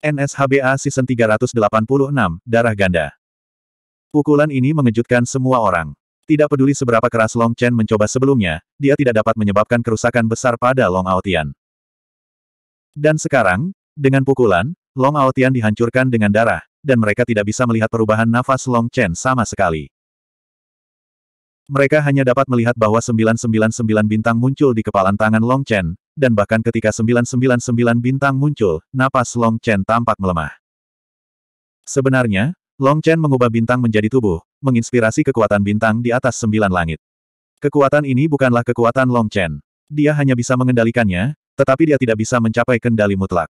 NSHBA Season 386, Darah Ganda. Pukulan ini mengejutkan semua orang. Tidak peduli seberapa keras Long Chen mencoba sebelumnya, dia tidak dapat menyebabkan kerusakan besar pada Long Aotian. Dan sekarang, dengan pukulan, Long Aotian dihancurkan dengan darah, dan mereka tidak bisa melihat perubahan nafas Long Chen sama sekali. Mereka hanya dapat melihat bahwa 999 bintang muncul di kepalan tangan Long Chen, dan bahkan ketika 999 bintang muncul, napas Long Chen tampak melemah. Sebenarnya, Long Chen mengubah bintang menjadi tubuh, menginspirasi kekuatan bintang di atas sembilan langit. Kekuatan ini bukanlah kekuatan Long Chen. Dia hanya bisa mengendalikannya, tetapi dia tidak bisa mencapai kendali mutlak.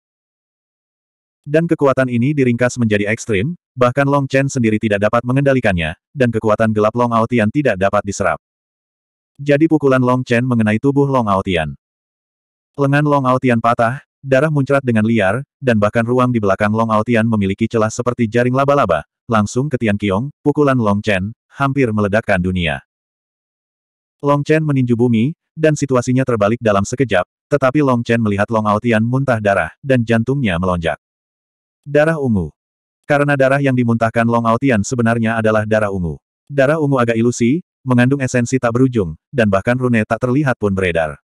Dan kekuatan ini diringkas menjadi ekstrim, bahkan Long Chen sendiri tidak dapat mengendalikannya, dan kekuatan gelap Long Aotian tidak dapat diserap. Jadi pukulan Long Chen mengenai tubuh Long Aotian. Lengan Long Aotian patah, darah muncrat dengan liar, dan bahkan ruang di belakang Long Aotian memiliki celah seperti jaring laba-laba, langsung ke Tian Qiong, pukulan Long Chen, hampir meledakkan dunia. Long Chen meninju bumi, dan situasinya terbalik dalam sekejap, tetapi Long Chen melihat Long Aotian muntah darah, dan jantungnya melonjak. Darah ungu. Karena darah yang dimuntahkan Long Aotian sebenarnya adalah darah ungu. Darah ungu agak ilusi, mengandung esensi tak berujung, dan bahkan rune tak terlihat pun beredar.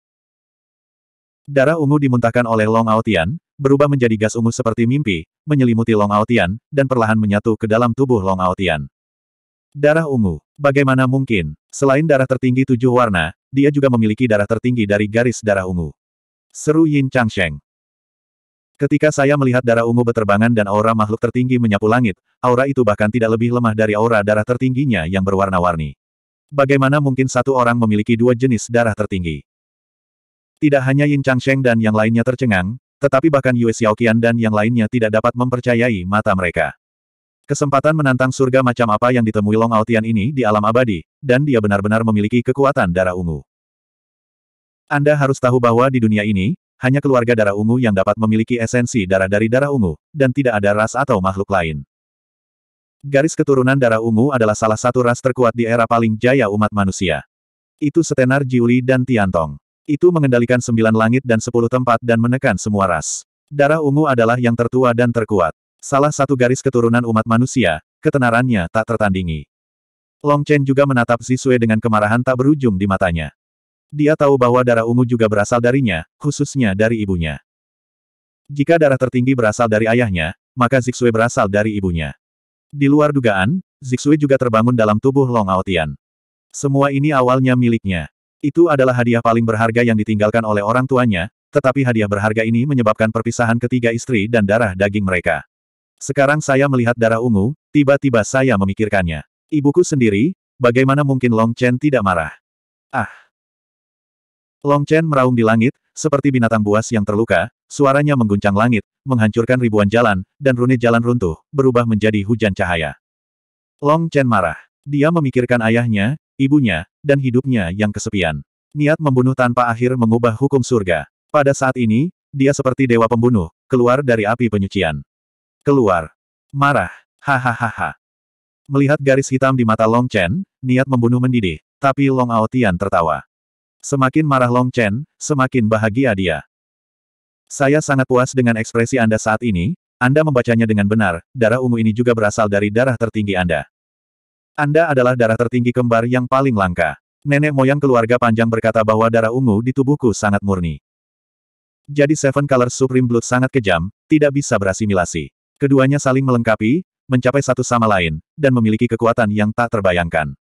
Darah ungu dimuntahkan oleh Long Aotian, berubah menjadi gas ungu seperti mimpi, menyelimuti Long Aotian, dan perlahan menyatu ke dalam tubuh Long Aotian. Darah ungu. Bagaimana mungkin? Selain darah tertinggi tujuh warna, dia juga memiliki darah tertinggi dari garis darah ungu. Seru Yin Changsheng. Ketika saya melihat darah ungu beterbangan dan aura makhluk tertinggi menyapu langit, aura itu bahkan tidak lebih lemah dari aura darah tertingginya yang berwarna-warni. Bagaimana mungkin satu orang memiliki dua jenis darah tertinggi? Tidak hanya Yin Changsheng dan yang lainnya tercengang, tetapi bahkan Yue Xiaoqian dan yang lainnya tidak dapat mempercayai mata mereka. Kesempatan menantang surga macam apa yang ditemui Long Aotian ini di alam abadi, dan dia benar-benar memiliki kekuatan darah ungu. Anda harus tahu bahwa di dunia ini, hanya keluarga darah ungu yang dapat memiliki esensi darah dari darah ungu, dan tidak ada ras atau makhluk lain. Garis keturunan darah ungu adalah salah satu ras terkuat di era paling jaya umat manusia. Itu setenar Jiuli dan Tiantong. Itu mengendalikan sembilan langit dan sepuluh tempat dan menekan semua ras. Darah ungu adalah yang tertua dan terkuat. Salah satu garis keturunan umat manusia, ketenarannya tak tertandingi. Long Chen juga menatap Zisue dengan kemarahan tak berujung di matanya. Dia tahu bahwa darah ungu juga berasal darinya, khususnya dari ibunya. Jika darah tertinggi berasal dari ayahnya, maka Zixue berasal dari ibunya. Di luar dugaan, Zixue juga terbangun dalam tubuh Long Aotian. Semua ini awalnya miliknya. Itu adalah hadiah paling berharga yang ditinggalkan oleh orang tuanya, tetapi hadiah berharga ini menyebabkan perpisahan ketiga istri dan darah daging mereka. Sekarang saya melihat darah ungu, tiba-tiba saya memikirkannya. Ibuku sendiri, bagaimana mungkin Long Chen tidak marah? Ah! Long Chen meraung di langit, seperti binatang buas yang terluka, suaranya mengguncang langit, menghancurkan ribuan jalan, dan rune jalan runtuh, berubah menjadi hujan cahaya. Long Chen marah. Dia memikirkan ayahnya, ibunya, dan hidupnya yang kesepian. Niat membunuh tanpa akhir mengubah hukum surga. Pada saat ini, dia seperti dewa pembunuh, keluar dari api penyucian. Keluar. Marah. Hahaha. Melihat garis hitam di mata Long Chen, niat membunuh mendidih, tapi Long Ao Tian tertawa. Semakin marah Long Chen, semakin bahagia dia. Saya sangat puas dengan ekspresi Anda saat ini, Anda membacanya dengan benar, darah ungu ini juga berasal dari darah tertinggi Anda. Anda adalah darah tertinggi kembar yang paling langka. Nenek moyang keluarga panjang berkata bahwa darah ungu di tubuhku sangat murni. Jadi Seven Color Supreme Blood sangat kejam, tidak bisa berasimilasi. Keduanya saling melengkapi, mencapai satu sama lain, dan memiliki kekuatan yang tak terbayangkan.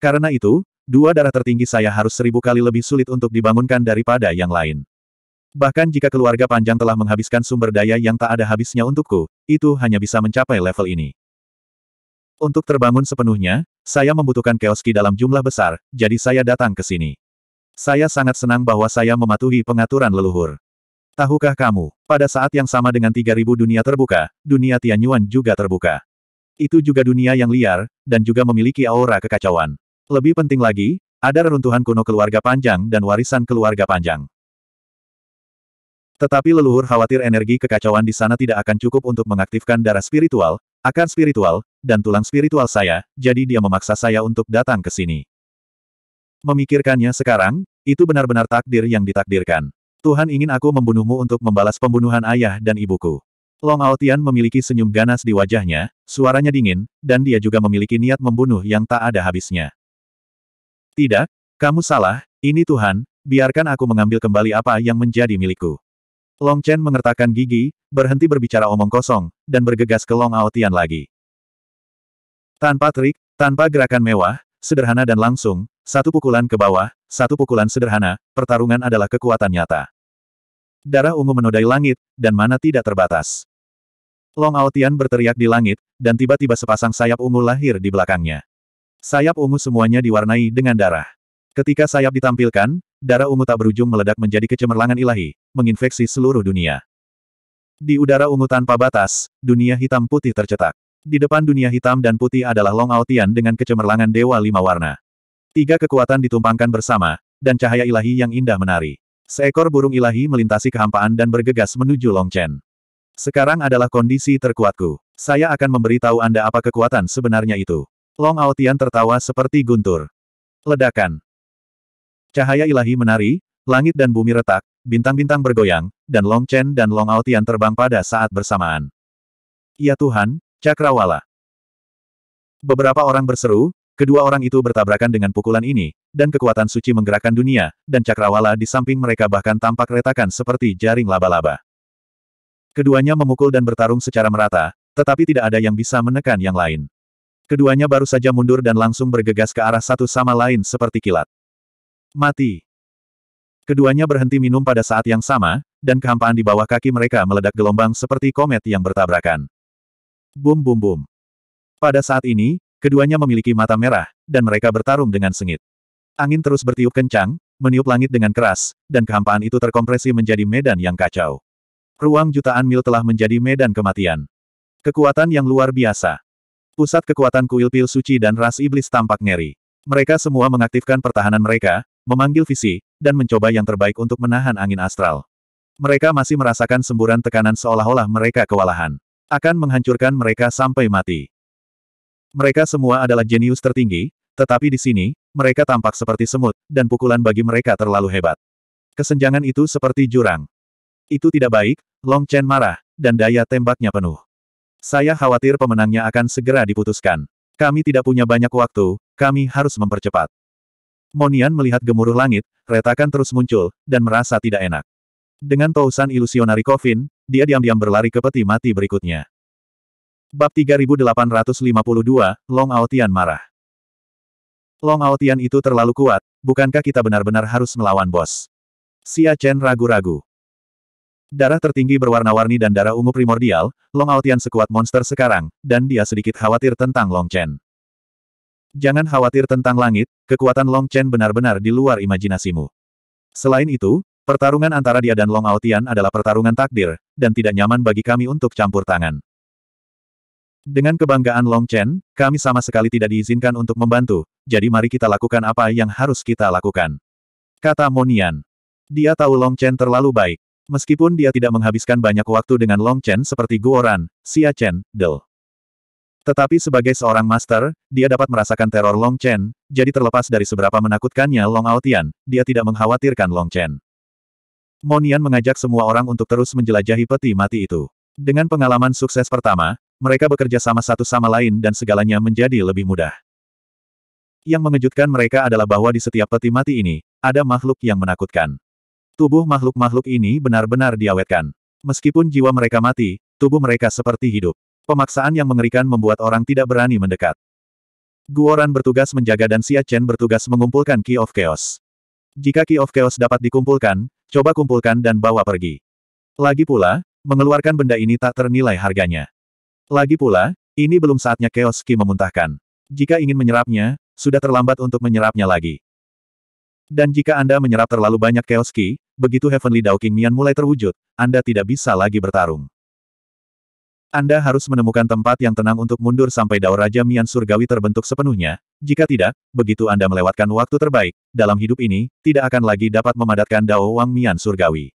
Karena itu, dua darah tertinggi saya harus seribu kali lebih sulit untuk dibangunkan daripada yang lain. Bahkan jika keluarga panjang telah menghabiskan sumber daya yang tak ada habisnya untukku, itu hanya bisa mencapai level ini. Untuk terbangun sepenuhnya, saya membutuhkan Keoski dalam jumlah besar, jadi saya datang ke sini. Saya sangat senang bahwa saya mematuhi pengaturan leluhur. Tahukah kamu, pada saat yang sama dengan 3000 dunia terbuka, dunia Tianyuan juga terbuka. Itu juga dunia yang liar, dan juga memiliki aura kekacauan. Lebih penting lagi, ada reruntuhan kuno keluarga panjang dan warisan keluarga panjang. Tetapi leluhur khawatir energi kekacauan di sana tidak akan cukup untuk mengaktifkan darah spiritual, akar spiritual, dan tulang spiritual saya, jadi dia memaksa saya untuk datang ke sini. Memikirkannya sekarang, itu benar-benar takdir yang ditakdirkan. Tuhan ingin aku membunuhmu untuk membalas pembunuhan ayah dan ibuku. Long Aotian memiliki senyum ganas di wajahnya, suaranya dingin, dan dia juga memiliki niat membunuh yang tak ada habisnya. Tidak, kamu salah, ini Tuhan, biarkan aku mengambil kembali apa yang menjadi milikku. Long Chen mengertakkan gigi, berhenti berbicara omong kosong, dan bergegas ke Long Aotian lagi. Tanpa trik, tanpa gerakan mewah, sederhana dan langsung, satu pukulan ke bawah, satu pukulan sederhana, pertarungan adalah kekuatan nyata. Darah ungu menodai langit, dan mana tidak terbatas. Long Aotian berteriak di langit, dan tiba-tiba sepasang sayap ungu lahir di belakangnya. Sayap ungu semuanya diwarnai dengan darah. Ketika sayap ditampilkan, darah ungu tak berujung meledak menjadi kecemerlangan ilahi, menginfeksi seluruh dunia. Di udara ungu tanpa batas, dunia hitam putih tercetak. Di depan dunia hitam dan putih adalah Long Aotian dengan kecemerlangan Dewa Lima Warna. Tiga kekuatan ditumpangkan bersama, dan cahaya ilahi yang indah menari. Seekor burung ilahi melintasi kehampaan dan bergegas menuju Long Chen. Sekarang adalah kondisi terkuatku. Saya akan memberitahu Anda apa kekuatan sebenarnya itu. Long Aotian tertawa seperti guntur. Ledakan. Cahaya ilahi menari, langit dan bumi retak, bintang-bintang bergoyang, dan Long Chen dan Long Aotian terbang pada saat bersamaan. Ya Tuhan, Cakrawala. Beberapa orang berseru, kedua orang itu bertabrakan dengan pukulan ini, dan kekuatan suci menggerakkan dunia, dan Cakrawala di samping mereka bahkan tampak retakan seperti jaring laba-laba. Keduanya memukul dan bertarung secara merata, tetapi tidak ada yang bisa menekan yang lain. Keduanya baru saja mundur dan langsung bergegas ke arah satu sama lain seperti kilat. Mati. Keduanya berhenti minum pada saat yang sama, dan kehampaan di bawah kaki mereka meledak gelombang seperti komet yang bertabrakan. Bum bum bum. Pada saat ini, keduanya memiliki mata merah, dan mereka bertarung dengan sengit. Angin terus bertiup kencang, meniup langit dengan keras, dan kehampaan itu terkompresi menjadi medan yang kacau. Ruang jutaan mil telah menjadi medan kematian. Kekuatan yang luar biasa. Pusat kekuatan kuil pil suci dan ras iblis tampak ngeri. Mereka semua mengaktifkan pertahanan mereka, memanggil visi, dan mencoba yang terbaik untuk menahan angin astral. Mereka masih merasakan semburan tekanan seolah-olah mereka kewalahan. Akan menghancurkan mereka sampai mati. Mereka semua adalah jenius tertinggi, tetapi di sini, mereka tampak seperti semut, dan pukulan bagi mereka terlalu hebat. Kesenjangan itu seperti jurang. Itu tidak baik, Long Chen marah, dan daya tembaknya penuh. Saya khawatir pemenangnya akan segera diputuskan. Kami tidak punya banyak waktu, kami harus mempercepat. Monian melihat gemuruh langit, retakan terus muncul, dan merasa tidak enak. Dengan Tousan Ilusionari Kofin, dia diam-diam berlari ke peti mati berikutnya. Bab 3852, Long Aotian marah. Long Aotian itu terlalu kuat, bukankah kita benar-benar harus melawan bos? Xia Chen ragu-ragu. Darah tertinggi berwarna-warni dan darah ungu primordial, Long Aotian sekuat monster sekarang, dan dia sedikit khawatir tentang Long Chen. Jangan khawatir tentang langit, kekuatan Long Chen benar-benar di luar imajinasimu. Selain itu, Pertarungan antara dia dan Long Aotian adalah pertarungan takdir, dan tidak nyaman bagi kami untuk campur tangan. Dengan kebanggaan Long Chen, kami sama sekali tidak diizinkan untuk membantu, jadi mari kita lakukan apa yang harus kita lakukan. Kata Monian. Dia tahu Long Chen terlalu baik. Meskipun dia tidak menghabiskan banyak waktu dengan Long Chen seperti Guoran, Xia Chen, Del. Tetapi sebagai seorang master, dia dapat merasakan teror Long Chen, jadi terlepas dari seberapa menakutkannya Long Aotian, dia tidak mengkhawatirkan Long Chen. Monian mengajak semua orang untuk terus menjelajahi peti mati itu. Dengan pengalaman sukses pertama, mereka bekerja sama satu sama lain dan segalanya menjadi lebih mudah. Yang mengejutkan mereka adalah bahwa di setiap peti mati ini, ada makhluk yang menakutkan. Tubuh makhluk-makhluk ini benar-benar diawetkan. Meskipun jiwa mereka mati, tubuh mereka seperti hidup. Pemaksaan yang mengerikan membuat orang tidak berani mendekat. Guoran bertugas menjaga dan Xia Chen bertugas mengumpulkan Key of Chaos. Jika Key of Chaos dapat dikumpulkan, Coba kumpulkan dan bawa pergi. Lagi pula, mengeluarkan benda ini tak ternilai harganya. Lagi pula, ini belum saatnya Chaos memuntahkan. Jika ingin menyerapnya, sudah terlambat untuk menyerapnya lagi. Dan jika Anda menyerap terlalu banyak Chaos begitu Heavenly Dao Mian mulai terwujud, Anda tidak bisa lagi bertarung. Anda harus menemukan tempat yang tenang untuk mundur sampai Dao Raja Mian Surgawi terbentuk sepenuhnya. Jika tidak, begitu Anda melewatkan waktu terbaik, dalam hidup ini, tidak akan lagi dapat memadatkan Dao Wang Mian Surgawi.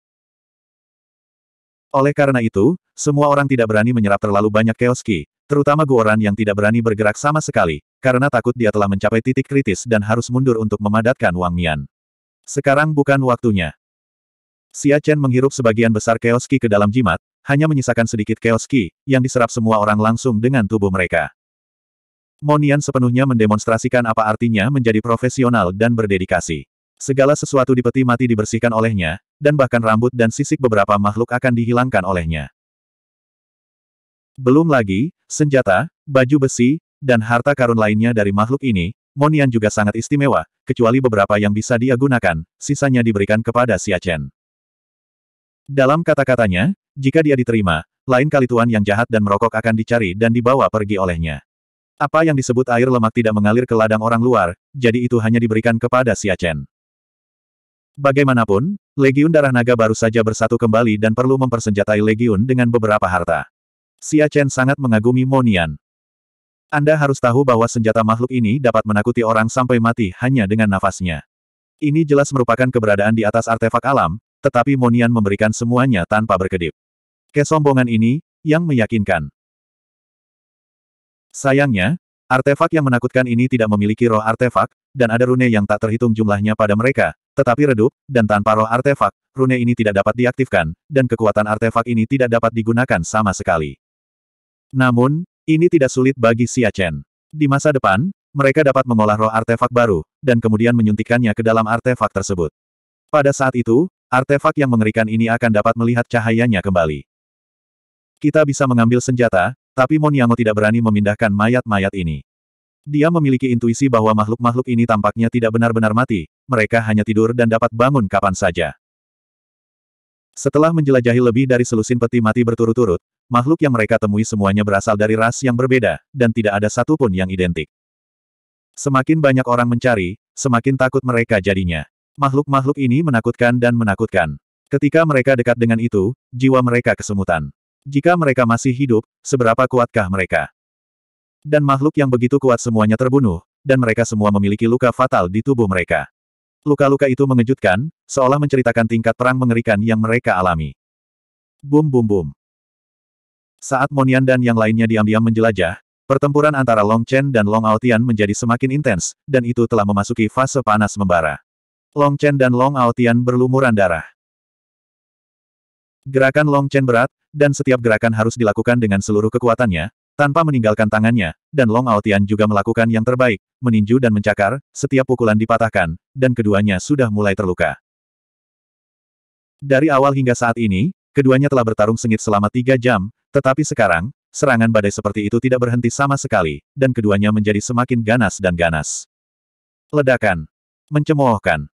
Oleh karena itu, semua orang tidak berani menyerap terlalu banyak keoski, terutama Guoran yang tidak berani bergerak sama sekali, karena takut dia telah mencapai titik kritis dan harus mundur untuk memadatkan Wang Mian. Sekarang bukan waktunya. Xia Chen menghirup sebagian besar keoski ke dalam jimat, hanya menyisakan sedikit chaos ki, yang diserap semua orang langsung dengan tubuh mereka. Monian sepenuhnya mendemonstrasikan apa artinya menjadi profesional dan berdedikasi. Segala sesuatu di peti mati dibersihkan olehnya, dan bahkan rambut dan sisik beberapa makhluk akan dihilangkan olehnya. Belum lagi, senjata, baju besi, dan harta karun lainnya dari makhluk ini, Monian juga sangat istimewa, kecuali beberapa yang bisa dia gunakan, sisanya diberikan kepada Siachen. Dalam kata-katanya, jika dia diterima, lain kali tuan yang jahat dan merokok akan dicari dan dibawa pergi olehnya. Apa yang disebut air lemak tidak mengalir ke ladang orang luar, jadi itu hanya diberikan kepada Siachen. Bagaimanapun, Legiun Darah Naga baru saja bersatu kembali dan perlu mempersenjatai Legiun dengan beberapa harta. Siachen sangat mengagumi Monian. Anda harus tahu bahwa senjata makhluk ini dapat menakuti orang sampai mati hanya dengan nafasnya. Ini jelas merupakan keberadaan di atas artefak alam, tetapi Monian memberikan semuanya tanpa berkedip. Kesombongan ini, yang meyakinkan. Sayangnya, artefak yang menakutkan ini tidak memiliki roh artefak, dan ada rune yang tak terhitung jumlahnya pada mereka, tetapi redup, dan tanpa roh artefak, rune ini tidak dapat diaktifkan, dan kekuatan artefak ini tidak dapat digunakan sama sekali. Namun, ini tidak sulit bagi Xia Chen. Di masa depan, mereka dapat mengolah roh artefak baru, dan kemudian menyuntikkannya ke dalam artefak tersebut. Pada saat itu, artefak yang mengerikan ini akan dapat melihat cahayanya kembali. Kita bisa mengambil senjata, tapi Moniango tidak berani memindahkan mayat-mayat ini. Dia memiliki intuisi bahwa makhluk-makhluk ini tampaknya tidak benar-benar mati, mereka hanya tidur dan dapat bangun kapan saja. Setelah menjelajahi lebih dari selusin peti mati berturut-turut, makhluk yang mereka temui semuanya berasal dari ras yang berbeda, dan tidak ada satupun yang identik. Semakin banyak orang mencari, semakin takut mereka jadinya. Makhluk-makhluk ini menakutkan dan menakutkan. Ketika mereka dekat dengan itu, jiwa mereka kesemutan. Jika mereka masih hidup, seberapa kuatkah mereka? Dan makhluk yang begitu kuat semuanya terbunuh, dan mereka semua memiliki luka fatal di tubuh mereka. Luka-luka itu mengejutkan, seolah menceritakan tingkat perang mengerikan yang mereka alami. Bum bum bum. Saat Monian dan yang lainnya diam-diam menjelajah, pertempuran antara Long Chen dan Long Aotian menjadi semakin intens, dan itu telah memasuki fase panas membara. Long Chen dan Long Aotian berlumuran darah. Gerakan Long Chen berat, dan setiap gerakan harus dilakukan dengan seluruh kekuatannya, tanpa meninggalkan tangannya, dan Long Aotian juga melakukan yang terbaik, meninju dan mencakar, setiap pukulan dipatahkan, dan keduanya sudah mulai terluka. Dari awal hingga saat ini, keduanya telah bertarung sengit selama tiga jam, tetapi sekarang, serangan badai seperti itu tidak berhenti sama sekali, dan keduanya menjadi semakin ganas dan ganas. Ledakan. Mencemoohkan.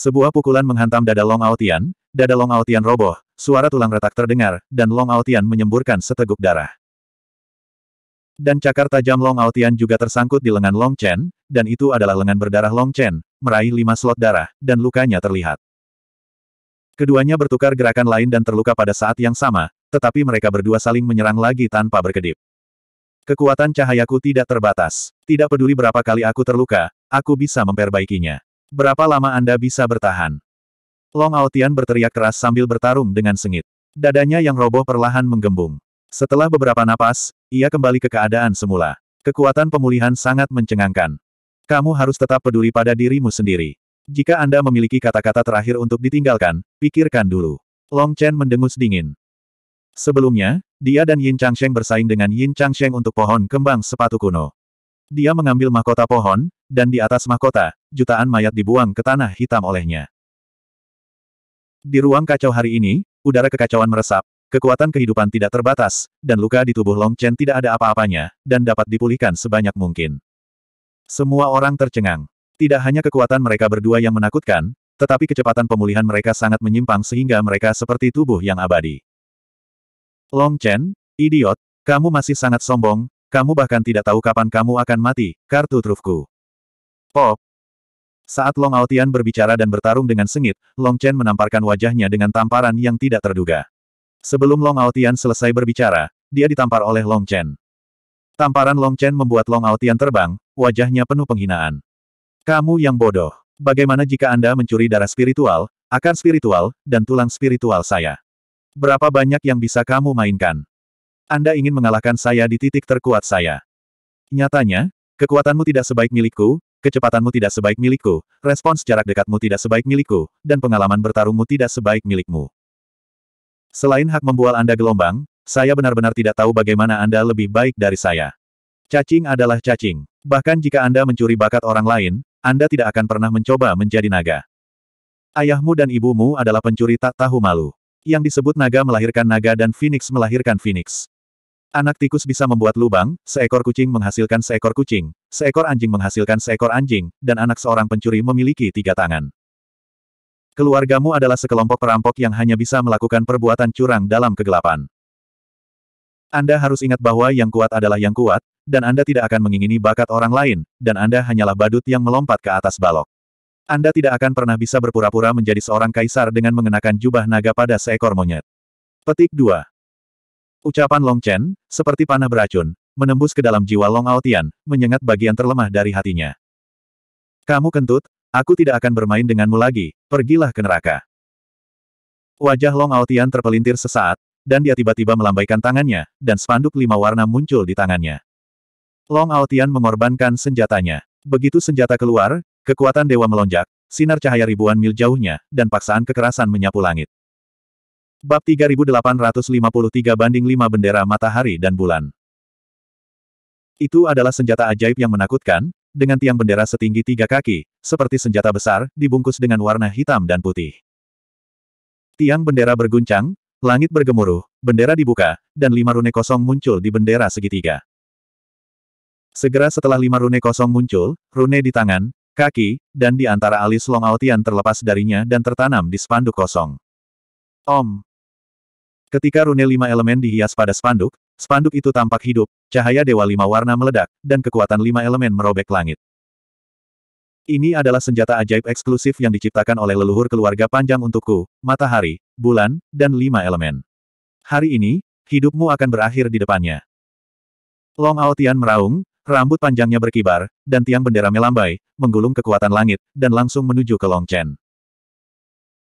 Sebuah pukulan menghantam dada Long Aotian, dada Long Aotian roboh, suara tulang retak terdengar, dan Long Aotian menyemburkan seteguk darah. Dan cakar tajam Long Aotian juga tersangkut di lengan Long Chen, dan itu adalah lengan berdarah Long Chen, meraih lima slot darah, dan lukanya terlihat. Keduanya bertukar gerakan lain dan terluka pada saat yang sama, tetapi mereka berdua saling menyerang lagi tanpa berkedip. Kekuatan cahayaku tidak terbatas. Tidak peduli berapa kali aku terluka, aku bisa memperbaikinya. Berapa lama Anda bisa bertahan? Long Aotian berteriak keras sambil bertarung dengan sengit. Dadanya yang roboh perlahan menggembung. Setelah beberapa napas, ia kembali ke keadaan semula. Kekuatan pemulihan sangat mencengangkan. Kamu harus tetap peduli pada dirimu sendiri. Jika Anda memiliki kata-kata terakhir untuk ditinggalkan, pikirkan dulu. Long Chen mendengus dingin. Sebelumnya, dia dan Yin Changsheng bersaing dengan Yin Changsheng untuk pohon kembang sepatu kuno. Dia mengambil mahkota pohon, dan di atas mahkota, jutaan mayat dibuang ke tanah hitam olehnya. Di ruang kacau hari ini, udara kekacauan meresap, kekuatan kehidupan tidak terbatas, dan luka di tubuh Long Chen tidak ada apa-apanya, dan dapat dipulihkan sebanyak mungkin. Semua orang tercengang. Tidak hanya kekuatan mereka berdua yang menakutkan, tetapi kecepatan pemulihan mereka sangat menyimpang sehingga mereka seperti tubuh yang abadi. Long Chen, idiot, kamu masih sangat sombong, kamu bahkan tidak tahu kapan kamu akan mati, kartu trufku. Pop, saat Long Aotian berbicara dan bertarung dengan sengit, Long Chen menamparkan wajahnya dengan tamparan yang tidak terduga. Sebelum Long Aotian selesai berbicara, dia ditampar oleh Long Chen. Tamparan Long Chen membuat Long Aotian terbang, wajahnya penuh penghinaan. Kamu yang bodoh. Bagaimana jika Anda mencuri darah spiritual, akar spiritual, dan tulang spiritual saya? Berapa banyak yang bisa kamu mainkan? Anda ingin mengalahkan saya di titik terkuat saya. Nyatanya, kekuatanmu tidak sebaik milikku, Kecepatanmu tidak sebaik milikku, respons jarak dekatmu tidak sebaik milikku, dan pengalaman bertarungmu tidak sebaik milikmu. Selain hak membual Anda gelombang, saya benar-benar tidak tahu bagaimana Anda lebih baik dari saya. Cacing adalah cacing. Bahkan jika Anda mencuri bakat orang lain, Anda tidak akan pernah mencoba menjadi naga. Ayahmu dan ibumu adalah pencuri tak tahu malu. Yang disebut naga melahirkan naga dan phoenix melahirkan phoenix. Anak tikus bisa membuat lubang, seekor kucing menghasilkan seekor kucing, seekor anjing menghasilkan seekor anjing, dan anak seorang pencuri memiliki tiga tangan. Keluargamu adalah sekelompok perampok yang hanya bisa melakukan perbuatan curang dalam kegelapan. Anda harus ingat bahwa yang kuat adalah yang kuat, dan Anda tidak akan mengingini bakat orang lain, dan Anda hanyalah badut yang melompat ke atas balok. Anda tidak akan pernah bisa berpura-pura menjadi seorang kaisar dengan mengenakan jubah naga pada seekor monyet. Petik 2. Ucapan Long Chen, seperti panah beracun, menembus ke dalam jiwa Long Aotian, menyengat bagian terlemah dari hatinya. Kamu kentut, aku tidak akan bermain denganmu lagi, pergilah ke neraka. Wajah Long Aotian terpelintir sesaat, dan dia tiba-tiba melambaikan tangannya, dan spanduk lima warna muncul di tangannya. Long Aotian mengorbankan senjatanya. Begitu senjata keluar, kekuatan dewa melonjak, sinar cahaya ribuan mil jauhnya, dan paksaan kekerasan menyapu langit. Bab 3853 banding 5 bendera matahari dan bulan. Itu adalah senjata ajaib yang menakutkan, dengan tiang bendera setinggi tiga kaki, seperti senjata besar, dibungkus dengan warna hitam dan putih. Tiang bendera berguncang, langit bergemuruh, bendera dibuka, dan lima rune kosong muncul di bendera segitiga. Segera setelah lima rune kosong muncul, rune di tangan, kaki, dan di antara alis Long Aotian terlepas darinya dan tertanam di spanduk kosong. Om. Ketika rune lima elemen dihias pada spanduk, spanduk itu tampak hidup, cahaya dewa lima warna meledak, dan kekuatan lima elemen merobek langit. Ini adalah senjata ajaib eksklusif yang diciptakan oleh leluhur keluarga panjang untukku, matahari, bulan, dan lima elemen. Hari ini, hidupmu akan berakhir di depannya. Long Aotian meraung, rambut panjangnya berkibar, dan tiang bendera melambai, menggulung kekuatan langit, dan langsung menuju ke Long Chen.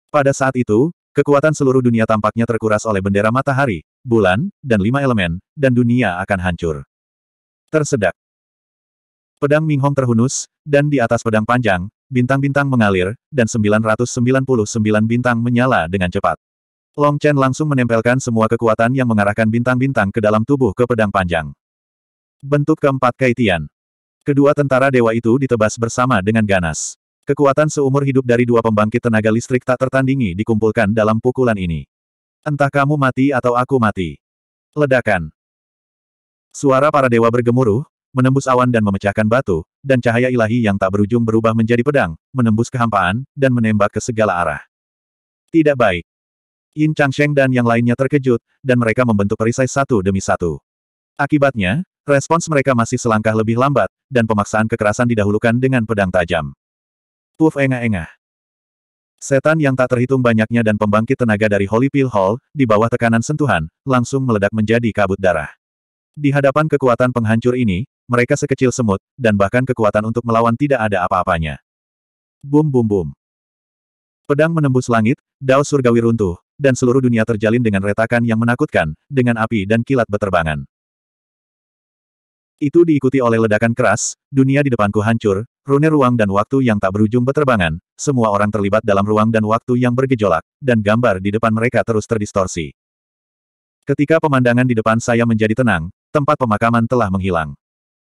Pada saat itu, Kekuatan seluruh dunia tampaknya terkuras oleh bendera matahari, bulan, dan lima elemen, dan dunia akan hancur. Tersedak. Pedang Ming Hong terhunus, dan di atas pedang panjang, bintang-bintang mengalir, dan 999 bintang menyala dengan cepat. Long Chen langsung menempelkan semua kekuatan yang mengarahkan bintang-bintang ke dalam tubuh ke pedang panjang. Bentuk keempat kaitian. Kedua tentara dewa itu ditebas bersama dengan ganas. Kekuatan seumur hidup dari dua pembangkit tenaga listrik tak tertandingi dikumpulkan dalam pukulan ini. Entah kamu mati atau aku mati. Ledakan. Suara para dewa bergemuruh, menembus awan dan memecahkan batu, dan cahaya ilahi yang tak berujung berubah menjadi pedang, menembus kehampaan, dan menembak ke segala arah. Tidak baik. Yin Changsheng dan yang lainnya terkejut, dan mereka membentuk perisai satu demi satu. Akibatnya, respons mereka masih selangkah lebih lambat, dan pemaksaan kekerasan didahulukan dengan pedang tajam. Puf engah-engah. Setan yang tak terhitung banyaknya dan pembangkit tenaga dari Holy Pill Hall, di bawah tekanan sentuhan, langsung meledak menjadi kabut darah. Di hadapan kekuatan penghancur ini, mereka sekecil semut, dan bahkan kekuatan untuk melawan tidak ada apa-apanya. Bum bum bum. Pedang menembus langit, dao surgawi runtuh, dan seluruh dunia terjalin dengan retakan yang menakutkan, dengan api dan kilat beterbangan. Itu diikuti oleh ledakan keras, dunia di depanku hancur, Rune ruang dan waktu yang tak berujung beterbangan, semua orang terlibat dalam ruang dan waktu yang bergejolak, dan gambar di depan mereka terus terdistorsi. Ketika pemandangan di depan saya menjadi tenang, tempat pemakaman telah menghilang.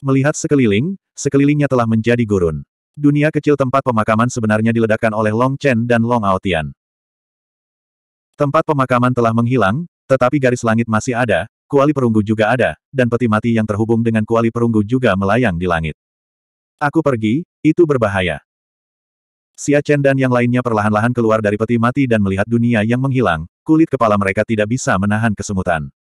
Melihat sekeliling, sekelilingnya telah menjadi gurun. Dunia kecil tempat pemakaman sebenarnya diledakkan oleh Long Chen dan Long Aotian. Tempat pemakaman telah menghilang, tetapi garis langit masih ada, kuali perunggu juga ada, dan peti mati yang terhubung dengan kuali perunggu juga melayang di langit. Aku pergi, itu berbahaya. Xia Chen dan yang lainnya perlahan-lahan keluar dari peti mati dan melihat dunia yang menghilang, kulit kepala mereka tidak bisa menahan kesemutan.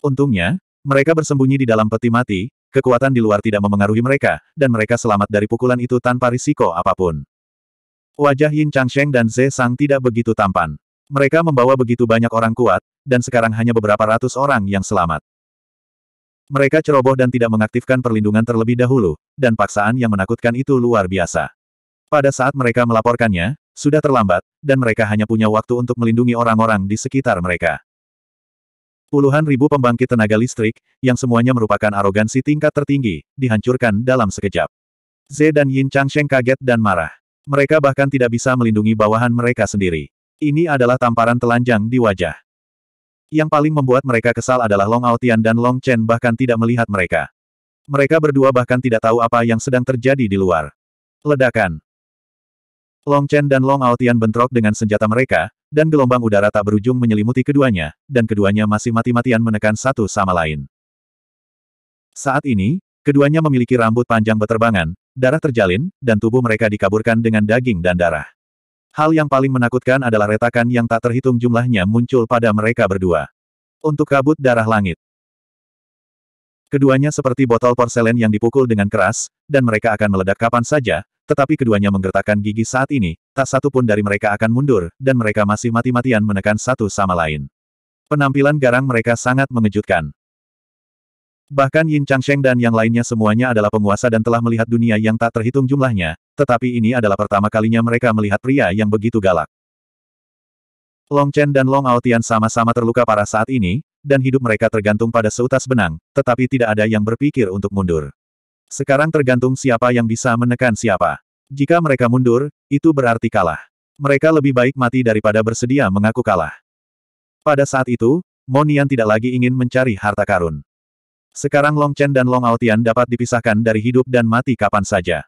Untungnya, mereka bersembunyi di dalam peti mati, kekuatan di luar tidak memengaruhi mereka, dan mereka selamat dari pukulan itu tanpa risiko apapun. Wajah Yin Changsheng dan Ze Sang tidak begitu tampan. Mereka membawa begitu banyak orang kuat, dan sekarang hanya beberapa ratus orang yang selamat. Mereka ceroboh dan tidak mengaktifkan perlindungan terlebih dahulu, dan paksaan yang menakutkan itu luar biasa. Pada saat mereka melaporkannya, sudah terlambat, dan mereka hanya punya waktu untuk melindungi orang-orang di sekitar mereka. Puluhan ribu pembangkit tenaga listrik, yang semuanya merupakan arogansi tingkat tertinggi, dihancurkan dalam sekejap. Z dan Yin Changsheng kaget dan marah. Mereka bahkan tidak bisa melindungi bawahan mereka sendiri. Ini adalah tamparan telanjang di wajah. Yang paling membuat mereka kesal adalah Long Aotian dan Long Chen bahkan tidak melihat mereka. Mereka berdua bahkan tidak tahu apa yang sedang terjadi di luar. Ledakan. Long Chen dan Long Aotian bentrok dengan senjata mereka, dan gelombang udara tak berujung menyelimuti keduanya, dan keduanya masih mati-matian menekan satu sama lain. Saat ini, keduanya memiliki rambut panjang beterbangan, darah terjalin, dan tubuh mereka dikaburkan dengan daging dan darah. Hal yang paling menakutkan adalah retakan yang tak terhitung jumlahnya muncul pada mereka berdua. Untuk kabut darah langit. Keduanya seperti botol porselen yang dipukul dengan keras, dan mereka akan meledak kapan saja, tetapi keduanya menggertakkan gigi saat ini, tak satu pun dari mereka akan mundur, dan mereka masih mati-matian menekan satu sama lain. Penampilan garang mereka sangat mengejutkan. Bahkan Yin Changsheng dan yang lainnya semuanya adalah penguasa dan telah melihat dunia yang tak terhitung jumlahnya, tetapi ini adalah pertama kalinya mereka melihat pria yang begitu galak. Long Chen dan Long Aotian sama-sama terluka parah saat ini, dan hidup mereka tergantung pada seutas benang, tetapi tidak ada yang berpikir untuk mundur. Sekarang tergantung siapa yang bisa menekan siapa. Jika mereka mundur, itu berarti kalah. Mereka lebih baik mati daripada bersedia mengaku kalah. Pada saat itu, Monian tidak lagi ingin mencari harta karun. Sekarang Long Chen dan Long Aotian dapat dipisahkan dari hidup dan mati kapan saja.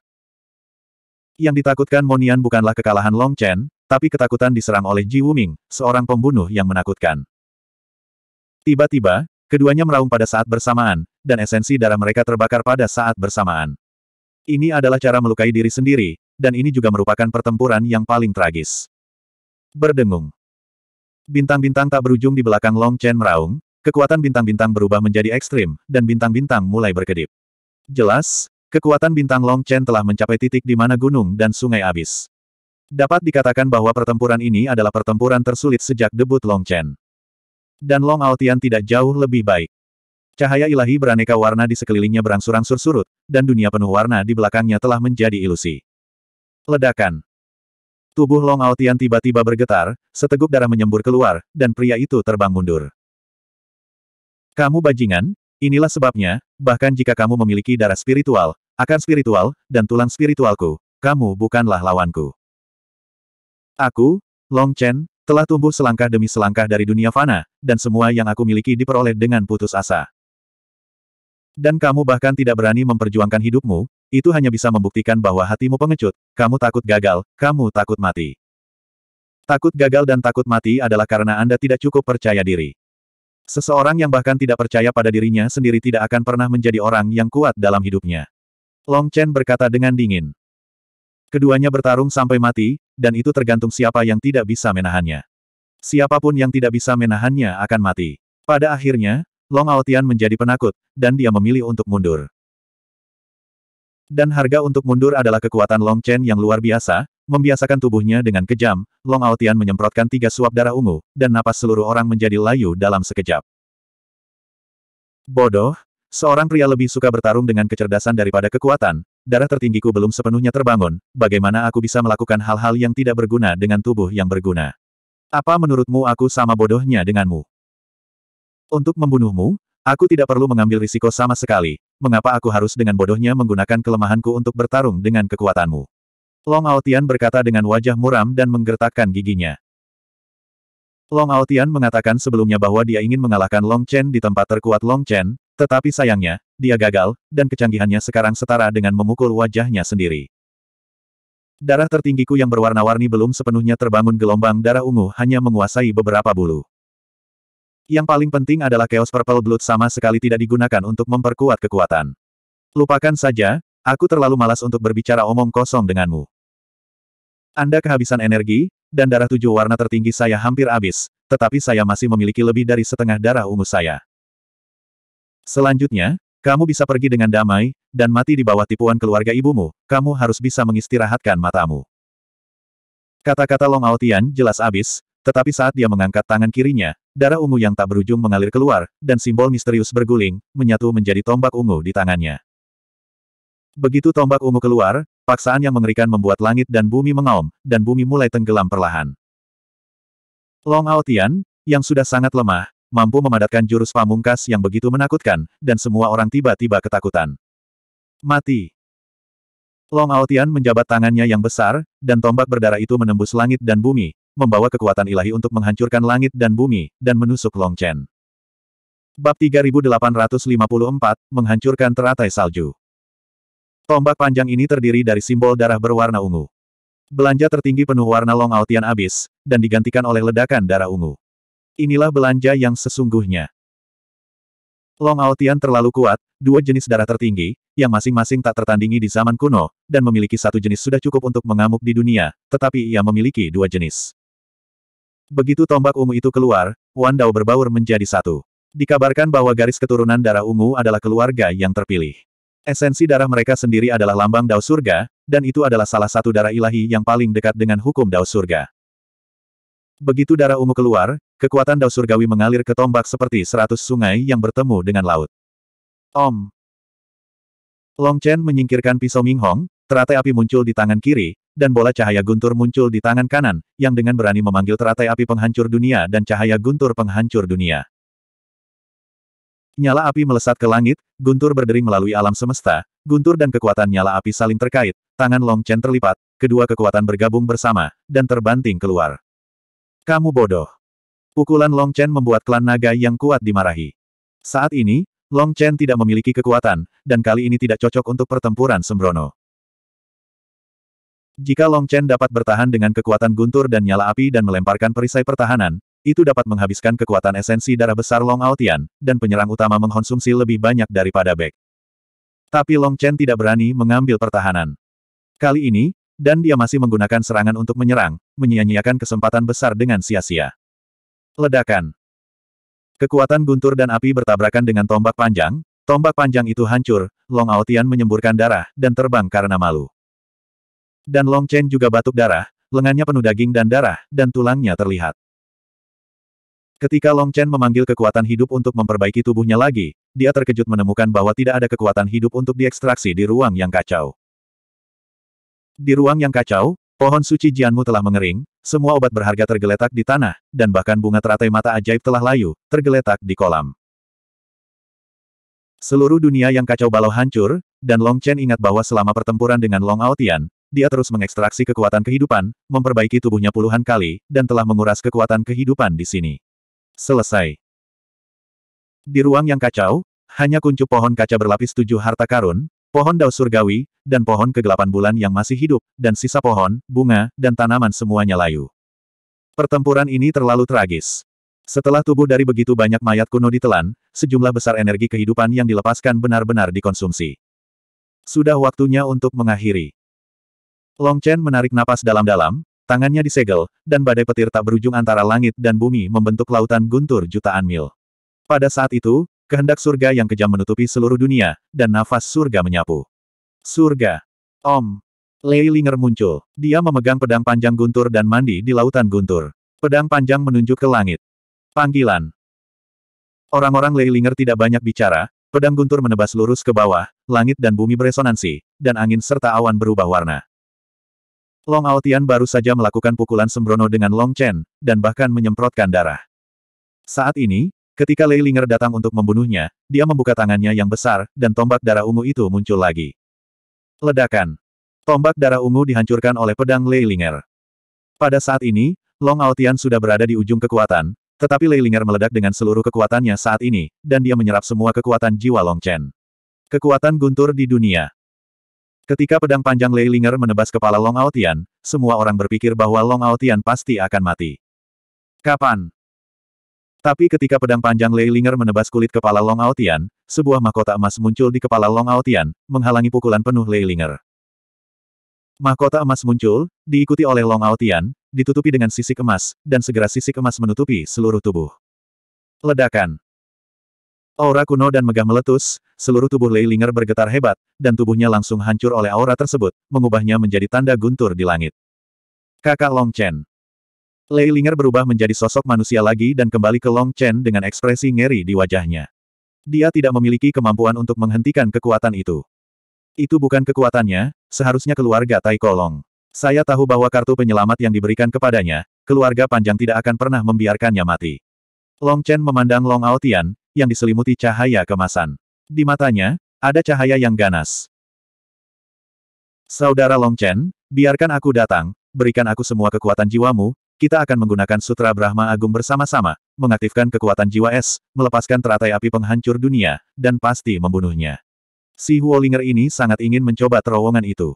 Yang ditakutkan Monian bukanlah kekalahan Long Chen, tapi ketakutan diserang oleh Ji Wuming, seorang pembunuh yang menakutkan. Tiba-tiba, keduanya meraung pada saat bersamaan, dan esensi darah mereka terbakar pada saat bersamaan. Ini adalah cara melukai diri sendiri, dan ini juga merupakan pertempuran yang paling tragis. Berdengung. Bintang-bintang tak berujung di belakang Long Chen meraung, Kekuatan bintang-bintang berubah menjadi ekstrim, dan bintang-bintang mulai berkedip. Jelas, kekuatan bintang Long Chen telah mencapai titik di mana gunung dan sungai abis. Dapat dikatakan bahwa pertempuran ini adalah pertempuran tersulit sejak debut Long Chen. Dan Long Aotian tidak jauh lebih baik. Cahaya ilahi beraneka warna di sekelilingnya berangsur-angsur surut, dan dunia penuh warna di belakangnya telah menjadi ilusi. Ledakan. Tubuh Long Aotian tiba-tiba bergetar, seteguk darah menyembur keluar, dan pria itu terbang mundur. Kamu bajingan, inilah sebabnya, bahkan jika kamu memiliki darah spiritual, akan spiritual, dan tulang spiritualku, kamu bukanlah lawanku. Aku, Long Chen, telah tumbuh selangkah demi selangkah dari dunia fana, dan semua yang aku miliki diperoleh dengan putus asa. Dan kamu bahkan tidak berani memperjuangkan hidupmu, itu hanya bisa membuktikan bahwa hatimu pengecut, kamu takut gagal, kamu takut mati. Takut gagal dan takut mati adalah karena Anda tidak cukup percaya diri. Seseorang yang bahkan tidak percaya pada dirinya sendiri tidak akan pernah menjadi orang yang kuat dalam hidupnya. Long Chen berkata dengan dingin. Keduanya bertarung sampai mati, dan itu tergantung siapa yang tidak bisa menahannya. Siapapun yang tidak bisa menahannya akan mati. Pada akhirnya, Long Aotian menjadi penakut, dan dia memilih untuk mundur. Dan harga untuk mundur adalah kekuatan Long Chen yang luar biasa, Membiasakan tubuhnya dengan kejam, Long Aotian menyemprotkan tiga suap darah ungu, dan napas seluruh orang menjadi layu dalam sekejap. Bodoh, seorang pria lebih suka bertarung dengan kecerdasan daripada kekuatan, darah tertinggiku belum sepenuhnya terbangun, bagaimana aku bisa melakukan hal-hal yang tidak berguna dengan tubuh yang berguna? Apa menurutmu aku sama bodohnya denganmu? Untuk membunuhmu, Aku tidak perlu mengambil risiko sama sekali. Mengapa aku harus dengan bodohnya menggunakan kelemahanku untuk bertarung dengan kekuatanmu? Long Aotian berkata dengan wajah muram dan menggertakkan giginya. Long Aotian mengatakan sebelumnya bahwa dia ingin mengalahkan Long Chen di tempat terkuat Long Chen, tetapi sayangnya, dia gagal, dan kecanggihannya sekarang setara dengan memukul wajahnya sendiri. Darah tertinggiku yang berwarna-warni belum sepenuhnya terbangun gelombang darah ungu hanya menguasai beberapa bulu. Yang paling penting adalah Chaos Purple Blood sama sekali tidak digunakan untuk memperkuat kekuatan. Lupakan saja, aku terlalu malas untuk berbicara omong kosong denganmu. Anda kehabisan energi, dan darah tujuh warna tertinggi saya hampir habis, tetapi saya masih memiliki lebih dari setengah darah ungu saya. Selanjutnya, kamu bisa pergi dengan damai, dan mati di bawah tipuan keluarga ibumu, kamu harus bisa mengistirahatkan matamu. Kata-kata Long Aotian jelas habis, tetapi saat dia mengangkat tangan kirinya, darah ungu yang tak berujung mengalir keluar, dan simbol misterius berguling, menyatu menjadi tombak ungu di tangannya. Begitu tombak ungu keluar, paksaan yang mengerikan membuat langit dan bumi mengaum, dan bumi mulai tenggelam perlahan. Long Aotian, yang sudah sangat lemah, mampu memadatkan jurus pamungkas yang begitu menakutkan, dan semua orang tiba-tiba ketakutan. Mati. Long Aotian menjabat tangannya yang besar, dan tombak berdarah itu menembus langit dan bumi, membawa kekuatan ilahi untuk menghancurkan langit dan bumi, dan menusuk Long Chen. Bab 3854, Menghancurkan Teratai Salju Tombak panjang ini terdiri dari simbol darah berwarna ungu. Belanja tertinggi penuh warna Long Aotian abis, dan digantikan oleh ledakan darah ungu. Inilah belanja yang sesungguhnya. Long Aotian terlalu kuat, dua jenis darah tertinggi, yang masing-masing tak tertandingi di zaman kuno, dan memiliki satu jenis sudah cukup untuk mengamuk di dunia, tetapi ia memiliki dua jenis. Begitu tombak ungu itu keluar, Wan Dao berbaur menjadi satu. Dikabarkan bahwa garis keturunan darah ungu adalah keluarga yang terpilih. Esensi darah mereka sendiri adalah lambang Dao Surga, dan itu adalah salah satu darah ilahi yang paling dekat dengan hukum Dao Surga. Begitu darah ungu keluar, kekuatan Dao Surgawi mengalir ke tombak seperti seratus sungai yang bertemu dengan laut. Om! Long Chen menyingkirkan pisau Ming Hong, teratai api muncul di tangan kiri, dan bola cahaya guntur muncul di tangan kanan, yang dengan berani memanggil teratai api penghancur dunia dan cahaya guntur penghancur dunia. Nyala api melesat ke langit, guntur berdering melalui alam semesta, guntur dan kekuatan nyala api saling terkait, tangan Long Chen terlipat, kedua kekuatan bergabung bersama, dan terbanting keluar. Kamu bodoh. Pukulan Long Chen membuat klan naga yang kuat dimarahi. Saat ini, Long Chen tidak memiliki kekuatan, dan kali ini tidak cocok untuk pertempuran sembrono. Jika Long Chen dapat bertahan dengan kekuatan guntur dan nyala api dan melemparkan perisai pertahanan, itu dapat menghabiskan kekuatan esensi darah besar Long Aotian, dan penyerang utama mengkonsumsi lebih banyak daripada Beck. Tapi Long Chen tidak berani mengambil pertahanan. Kali ini, dan dia masih menggunakan serangan untuk menyerang, menyia-nyiakan kesempatan besar dengan sia-sia. Ledakan. Kekuatan guntur dan api bertabrakan dengan tombak panjang, tombak panjang itu hancur, Long Aotian menyemburkan darah, dan terbang karena malu. Dan Long Chen juga batuk darah, lengannya penuh daging dan darah, dan tulangnya terlihat. Ketika Long Chen memanggil kekuatan hidup untuk memperbaiki tubuhnya lagi, dia terkejut menemukan bahwa tidak ada kekuatan hidup untuk diekstraksi di ruang yang kacau. Di ruang yang kacau, pohon suci Jianmu telah mengering, semua obat berharga tergeletak di tanah, dan bahkan bunga teratai mata ajaib telah layu, tergeletak di kolam. Seluruh dunia yang kacau balau hancur, dan Long Chen ingat bahwa selama pertempuran dengan Long Aotian, dia terus mengekstraksi kekuatan kehidupan, memperbaiki tubuhnya puluhan kali, dan telah menguras kekuatan kehidupan di sini. Selesai. Di ruang yang kacau, hanya kuncup pohon kaca berlapis tujuh harta karun, pohon daun surgawi, dan pohon kegelapan bulan yang masih hidup, dan sisa pohon, bunga, dan tanaman semuanya layu. Pertempuran ini terlalu tragis. Setelah tubuh dari begitu banyak mayat kuno ditelan, sejumlah besar energi kehidupan yang dilepaskan benar-benar dikonsumsi. Sudah waktunya untuk mengakhiri. Long Chen menarik napas dalam-dalam, Tangannya disegel, dan badai petir tak berujung antara langit dan bumi membentuk lautan guntur jutaan mil. Pada saat itu, kehendak surga yang kejam menutupi seluruh dunia, dan nafas surga menyapu. Surga. Om. Lei Linger muncul. Dia memegang pedang panjang guntur dan mandi di lautan guntur. Pedang panjang menunjuk ke langit. Panggilan. Orang-orang Lei Linger tidak banyak bicara, pedang guntur menebas lurus ke bawah, langit dan bumi beresonansi, dan angin serta awan berubah warna. Long Aotian baru saja melakukan pukulan sembrono dengan Long Chen, dan bahkan menyemprotkan darah. Saat ini, ketika Lei Linger datang untuk membunuhnya, dia membuka tangannya yang besar, dan tombak darah ungu itu muncul lagi. Ledakan. Tombak darah ungu dihancurkan oleh pedang Lei Linger. Pada saat ini, Long Aotian sudah berada di ujung kekuatan, tetapi Lei Linger meledak dengan seluruh kekuatannya saat ini, dan dia menyerap semua kekuatan jiwa Long Chen. Kekuatan guntur di dunia. Ketika pedang panjang Lei Linger menebas kepala Long Aotian, semua orang berpikir bahwa Long Aotian pasti akan mati. Kapan? Tapi ketika pedang panjang Lei Linger menebas kulit kepala Long Aotian, sebuah mahkota emas muncul di kepala Long Aotian, menghalangi pukulan penuh Lei Linger. Mahkota emas muncul, diikuti oleh Long Aotian, ditutupi dengan sisik emas, dan segera sisik emas menutupi seluruh tubuh. Ledakan. Aura kuno dan megah meletus, seluruh tubuh Lei Ling'er bergetar hebat, dan tubuhnya langsung hancur oleh aura tersebut, mengubahnya menjadi tanda guntur di langit. Kakak Long Chen Lei Ling'er berubah menjadi sosok manusia lagi dan kembali ke Long Chen dengan ekspresi ngeri di wajahnya. Dia tidak memiliki kemampuan untuk menghentikan kekuatan itu. Itu bukan kekuatannya, seharusnya keluarga Tai Kolong. Saya tahu bahwa kartu penyelamat yang diberikan kepadanya, keluarga panjang tidak akan pernah membiarkannya mati. Long Chen memandang Long Aotian, yang diselimuti cahaya kemasan. Di matanya, ada cahaya yang ganas. Saudara Long Chen, biarkan aku datang, berikan aku semua kekuatan jiwamu, kita akan menggunakan Sutra Brahma Agung bersama-sama, mengaktifkan kekuatan jiwa es, melepaskan teratai api penghancur dunia, dan pasti membunuhnya. Si Huolinger ini sangat ingin mencoba terowongan itu.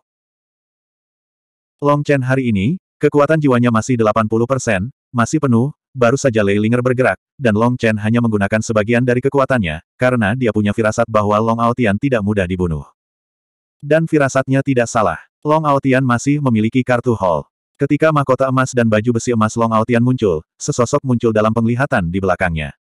Long Chen hari ini, kekuatan jiwanya masih 80%, masih penuh, baru saja Lei Linger bergerak, dan Long Chen hanya menggunakan sebagian dari kekuatannya, karena dia punya firasat bahwa Long Aotian tidak mudah dibunuh. Dan firasatnya tidak salah. Long Aotian masih memiliki kartu hall. Ketika mahkota emas dan baju besi emas Long Aotian muncul, sesosok muncul dalam penglihatan di belakangnya.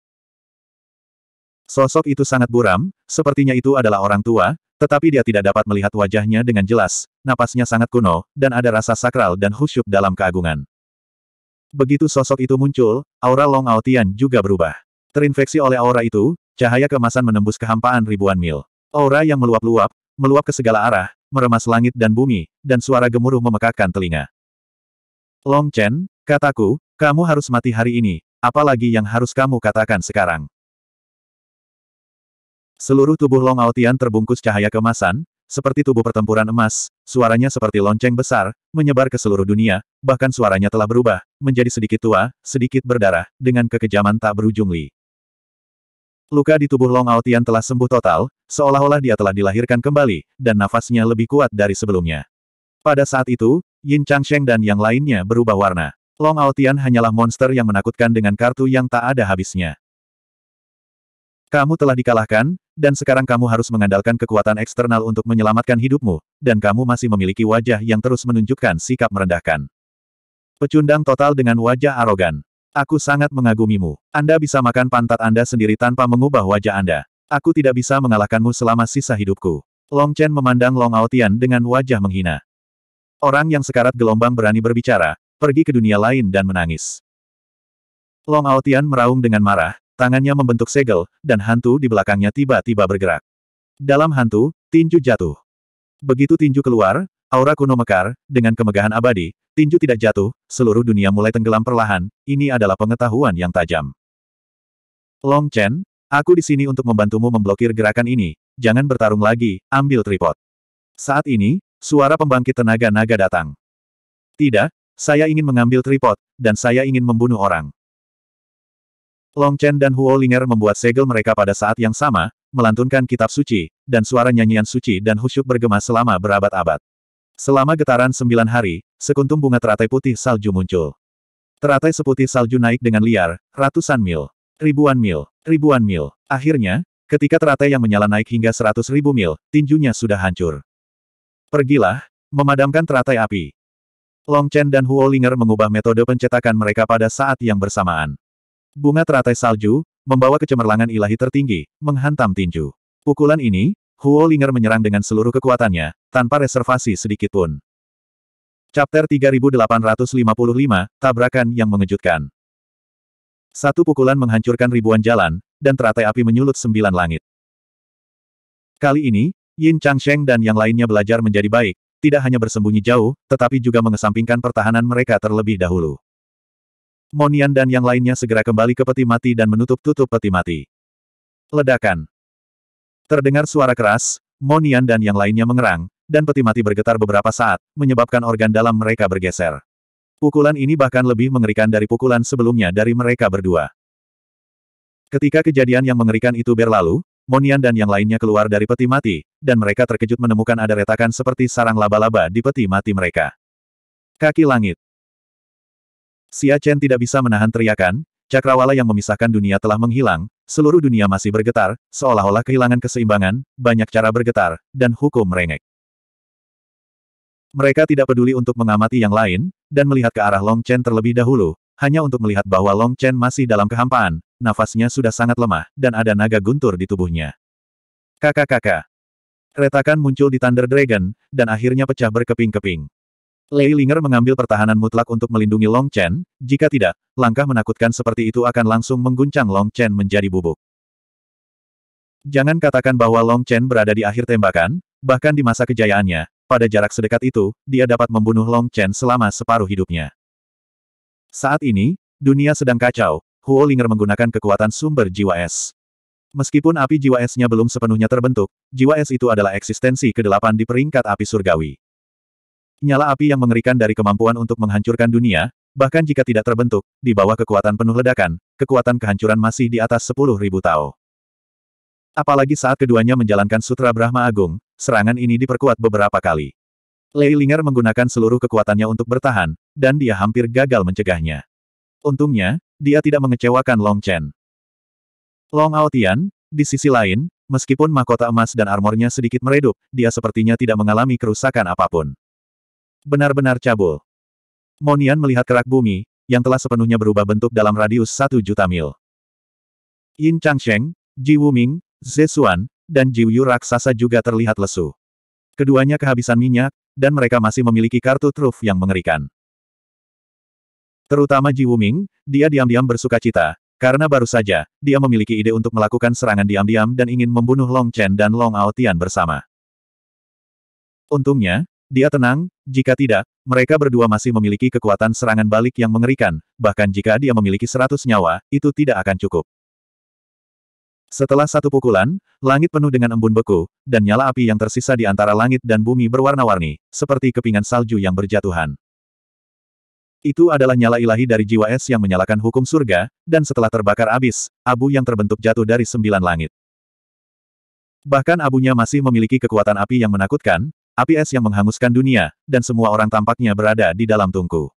Sosok itu sangat buram, sepertinya itu adalah orang tua, tetapi dia tidak dapat melihat wajahnya dengan jelas, napasnya sangat kuno, dan ada rasa sakral dan khusyuk dalam keagungan. Begitu sosok itu muncul, aura Long Aotian juga berubah. Terinfeksi oleh aura itu, cahaya kemasan menembus kehampaan ribuan mil. Aura yang meluap-luap, meluap ke segala arah, meremas langit dan bumi, dan suara gemuruh memekakkan telinga. Long Chen, kataku, kamu harus mati hari ini, apalagi yang harus kamu katakan sekarang. Seluruh tubuh Long Aotian terbungkus cahaya kemasan, seperti tubuh pertempuran emas, suaranya seperti lonceng besar, menyebar ke seluruh dunia, bahkan suaranya telah berubah, menjadi sedikit tua, sedikit berdarah, dengan kekejaman tak berujung Li. Luka di tubuh Long Aotian telah sembuh total, seolah-olah dia telah dilahirkan kembali, dan nafasnya lebih kuat dari sebelumnya. Pada saat itu, Yin Changsheng dan yang lainnya berubah warna. Long Aotian hanyalah monster yang menakutkan dengan kartu yang tak ada habisnya. Kamu telah dikalahkan, dan sekarang kamu harus mengandalkan kekuatan eksternal untuk menyelamatkan hidupmu, dan kamu masih memiliki wajah yang terus menunjukkan sikap merendahkan. Pecundang total dengan wajah arogan. Aku sangat mengagumimu. Anda bisa makan pantat Anda sendiri tanpa mengubah wajah Anda. Aku tidak bisa mengalahkanmu selama sisa hidupku. Long Chen memandang Long Aotian dengan wajah menghina. Orang yang sekarat gelombang berani berbicara, pergi ke dunia lain dan menangis. Long Aotian meraung dengan marah, Tangannya membentuk segel, dan hantu di belakangnya tiba-tiba bergerak. Dalam hantu, tinju jatuh. Begitu tinju keluar, aura kuno mekar, dengan kemegahan abadi, tinju tidak jatuh, seluruh dunia mulai tenggelam perlahan, ini adalah pengetahuan yang tajam. Long Chen, aku di sini untuk membantumu memblokir gerakan ini, jangan bertarung lagi, ambil tripod. Saat ini, suara pembangkit tenaga naga datang. Tidak, saya ingin mengambil tripod, dan saya ingin membunuh orang. Long Chen dan Huo Linger membuat segel mereka pada saat yang sama, melantunkan kitab suci, dan suara nyanyian suci dan khusyuk bergema selama berabad-abad. Selama getaran sembilan hari, sekuntum bunga teratai putih salju muncul. Teratai seputih salju naik dengan liar, ratusan mil, ribuan mil, ribuan mil. Akhirnya, ketika teratai yang menyala naik hingga seratus ribu mil, tinjunya sudah hancur. Pergilah, memadamkan teratai api. Long Chen dan Huo Linger mengubah metode pencetakan mereka pada saat yang bersamaan. Bunga teratai salju, membawa kecemerlangan ilahi tertinggi, menghantam tinju. Pukulan ini, Huo Linger menyerang dengan seluruh kekuatannya, tanpa reservasi sedikit pun. Chapter 3855, Tabrakan yang mengejutkan. Satu pukulan menghancurkan ribuan jalan, dan teratai api menyulut sembilan langit. Kali ini, Yin Changsheng dan yang lainnya belajar menjadi baik, tidak hanya bersembunyi jauh, tetapi juga mengesampingkan pertahanan mereka terlebih dahulu. Monian dan yang lainnya segera kembali ke peti mati dan menutup tutup peti mati. Ledakan. Terdengar suara keras, Monian dan yang lainnya mengerang, dan peti mati bergetar beberapa saat, menyebabkan organ dalam mereka bergeser. Pukulan ini bahkan lebih mengerikan dari pukulan sebelumnya dari mereka berdua. Ketika kejadian yang mengerikan itu berlalu, Monian dan yang lainnya keluar dari peti mati, dan mereka terkejut menemukan ada retakan seperti sarang laba-laba di peti mati mereka. Kaki langit. Xia Chen tidak bisa menahan teriakan, cakrawala yang memisahkan dunia telah menghilang, seluruh dunia masih bergetar, seolah-olah kehilangan keseimbangan, banyak cara bergetar, dan hukum merengek. Mereka tidak peduli untuk mengamati yang lain, dan melihat ke arah Long Chen terlebih dahulu, hanya untuk melihat bahwa Long Chen masih dalam kehampaan, nafasnya sudah sangat lemah, dan ada naga guntur di tubuhnya. Kakak-kakak. Retakan muncul di Thunder Dragon, dan akhirnya pecah berkeping-keping. Lei Linger mengambil pertahanan mutlak untuk melindungi Long Chen, jika tidak, langkah menakutkan seperti itu akan langsung mengguncang Long Chen menjadi bubuk. Jangan katakan bahwa Long Chen berada di akhir tembakan, bahkan di masa kejayaannya, pada jarak sedekat itu, dia dapat membunuh Long Chen selama separuh hidupnya. Saat ini, dunia sedang kacau, Huo Linger menggunakan kekuatan sumber jiwa es. Meskipun api jiwa esnya belum sepenuhnya terbentuk, jiwa es itu adalah eksistensi ke kedelapan di peringkat api surgawi. Nyala api yang mengerikan dari kemampuan untuk menghancurkan dunia, bahkan jika tidak terbentuk, di bawah kekuatan penuh ledakan, kekuatan kehancuran masih di atas 10.000 tau. Apalagi saat keduanya menjalankan Sutra Brahma Agung, serangan ini diperkuat beberapa kali. Lei Linger menggunakan seluruh kekuatannya untuk bertahan, dan dia hampir gagal mencegahnya. Untungnya, dia tidak mengecewakan Long Chen. Long Aotian, di sisi lain, meskipun mahkota emas dan armornya sedikit meredup, dia sepertinya tidak mengalami kerusakan apapun. Benar-benar cabul. Monian melihat kerak bumi, yang telah sepenuhnya berubah bentuk dalam radius satu juta mil. Yin Changsheng, Ji Wuming, Zesuan, dan Ji Yu raksasa juga terlihat lesu. Keduanya kehabisan minyak, dan mereka masih memiliki kartu truf yang mengerikan. Terutama Ji Wuming, dia diam-diam bersuka cita, karena baru saja, dia memiliki ide untuk melakukan serangan diam-diam dan ingin membunuh Long Chen dan Long Ao Tian bersama. Untungnya, dia tenang, jika tidak, mereka berdua masih memiliki kekuatan serangan balik yang mengerikan, bahkan jika dia memiliki seratus nyawa, itu tidak akan cukup. Setelah satu pukulan, langit penuh dengan embun beku, dan nyala api yang tersisa di antara langit dan bumi berwarna-warni, seperti kepingan salju yang berjatuhan. Itu adalah nyala ilahi dari jiwa es yang menyalakan hukum surga, dan setelah terbakar abis, abu yang terbentuk jatuh dari sembilan langit. Bahkan abunya masih memiliki kekuatan api yang menakutkan, Api es yang menghanguskan dunia, dan semua orang tampaknya berada di dalam tungku.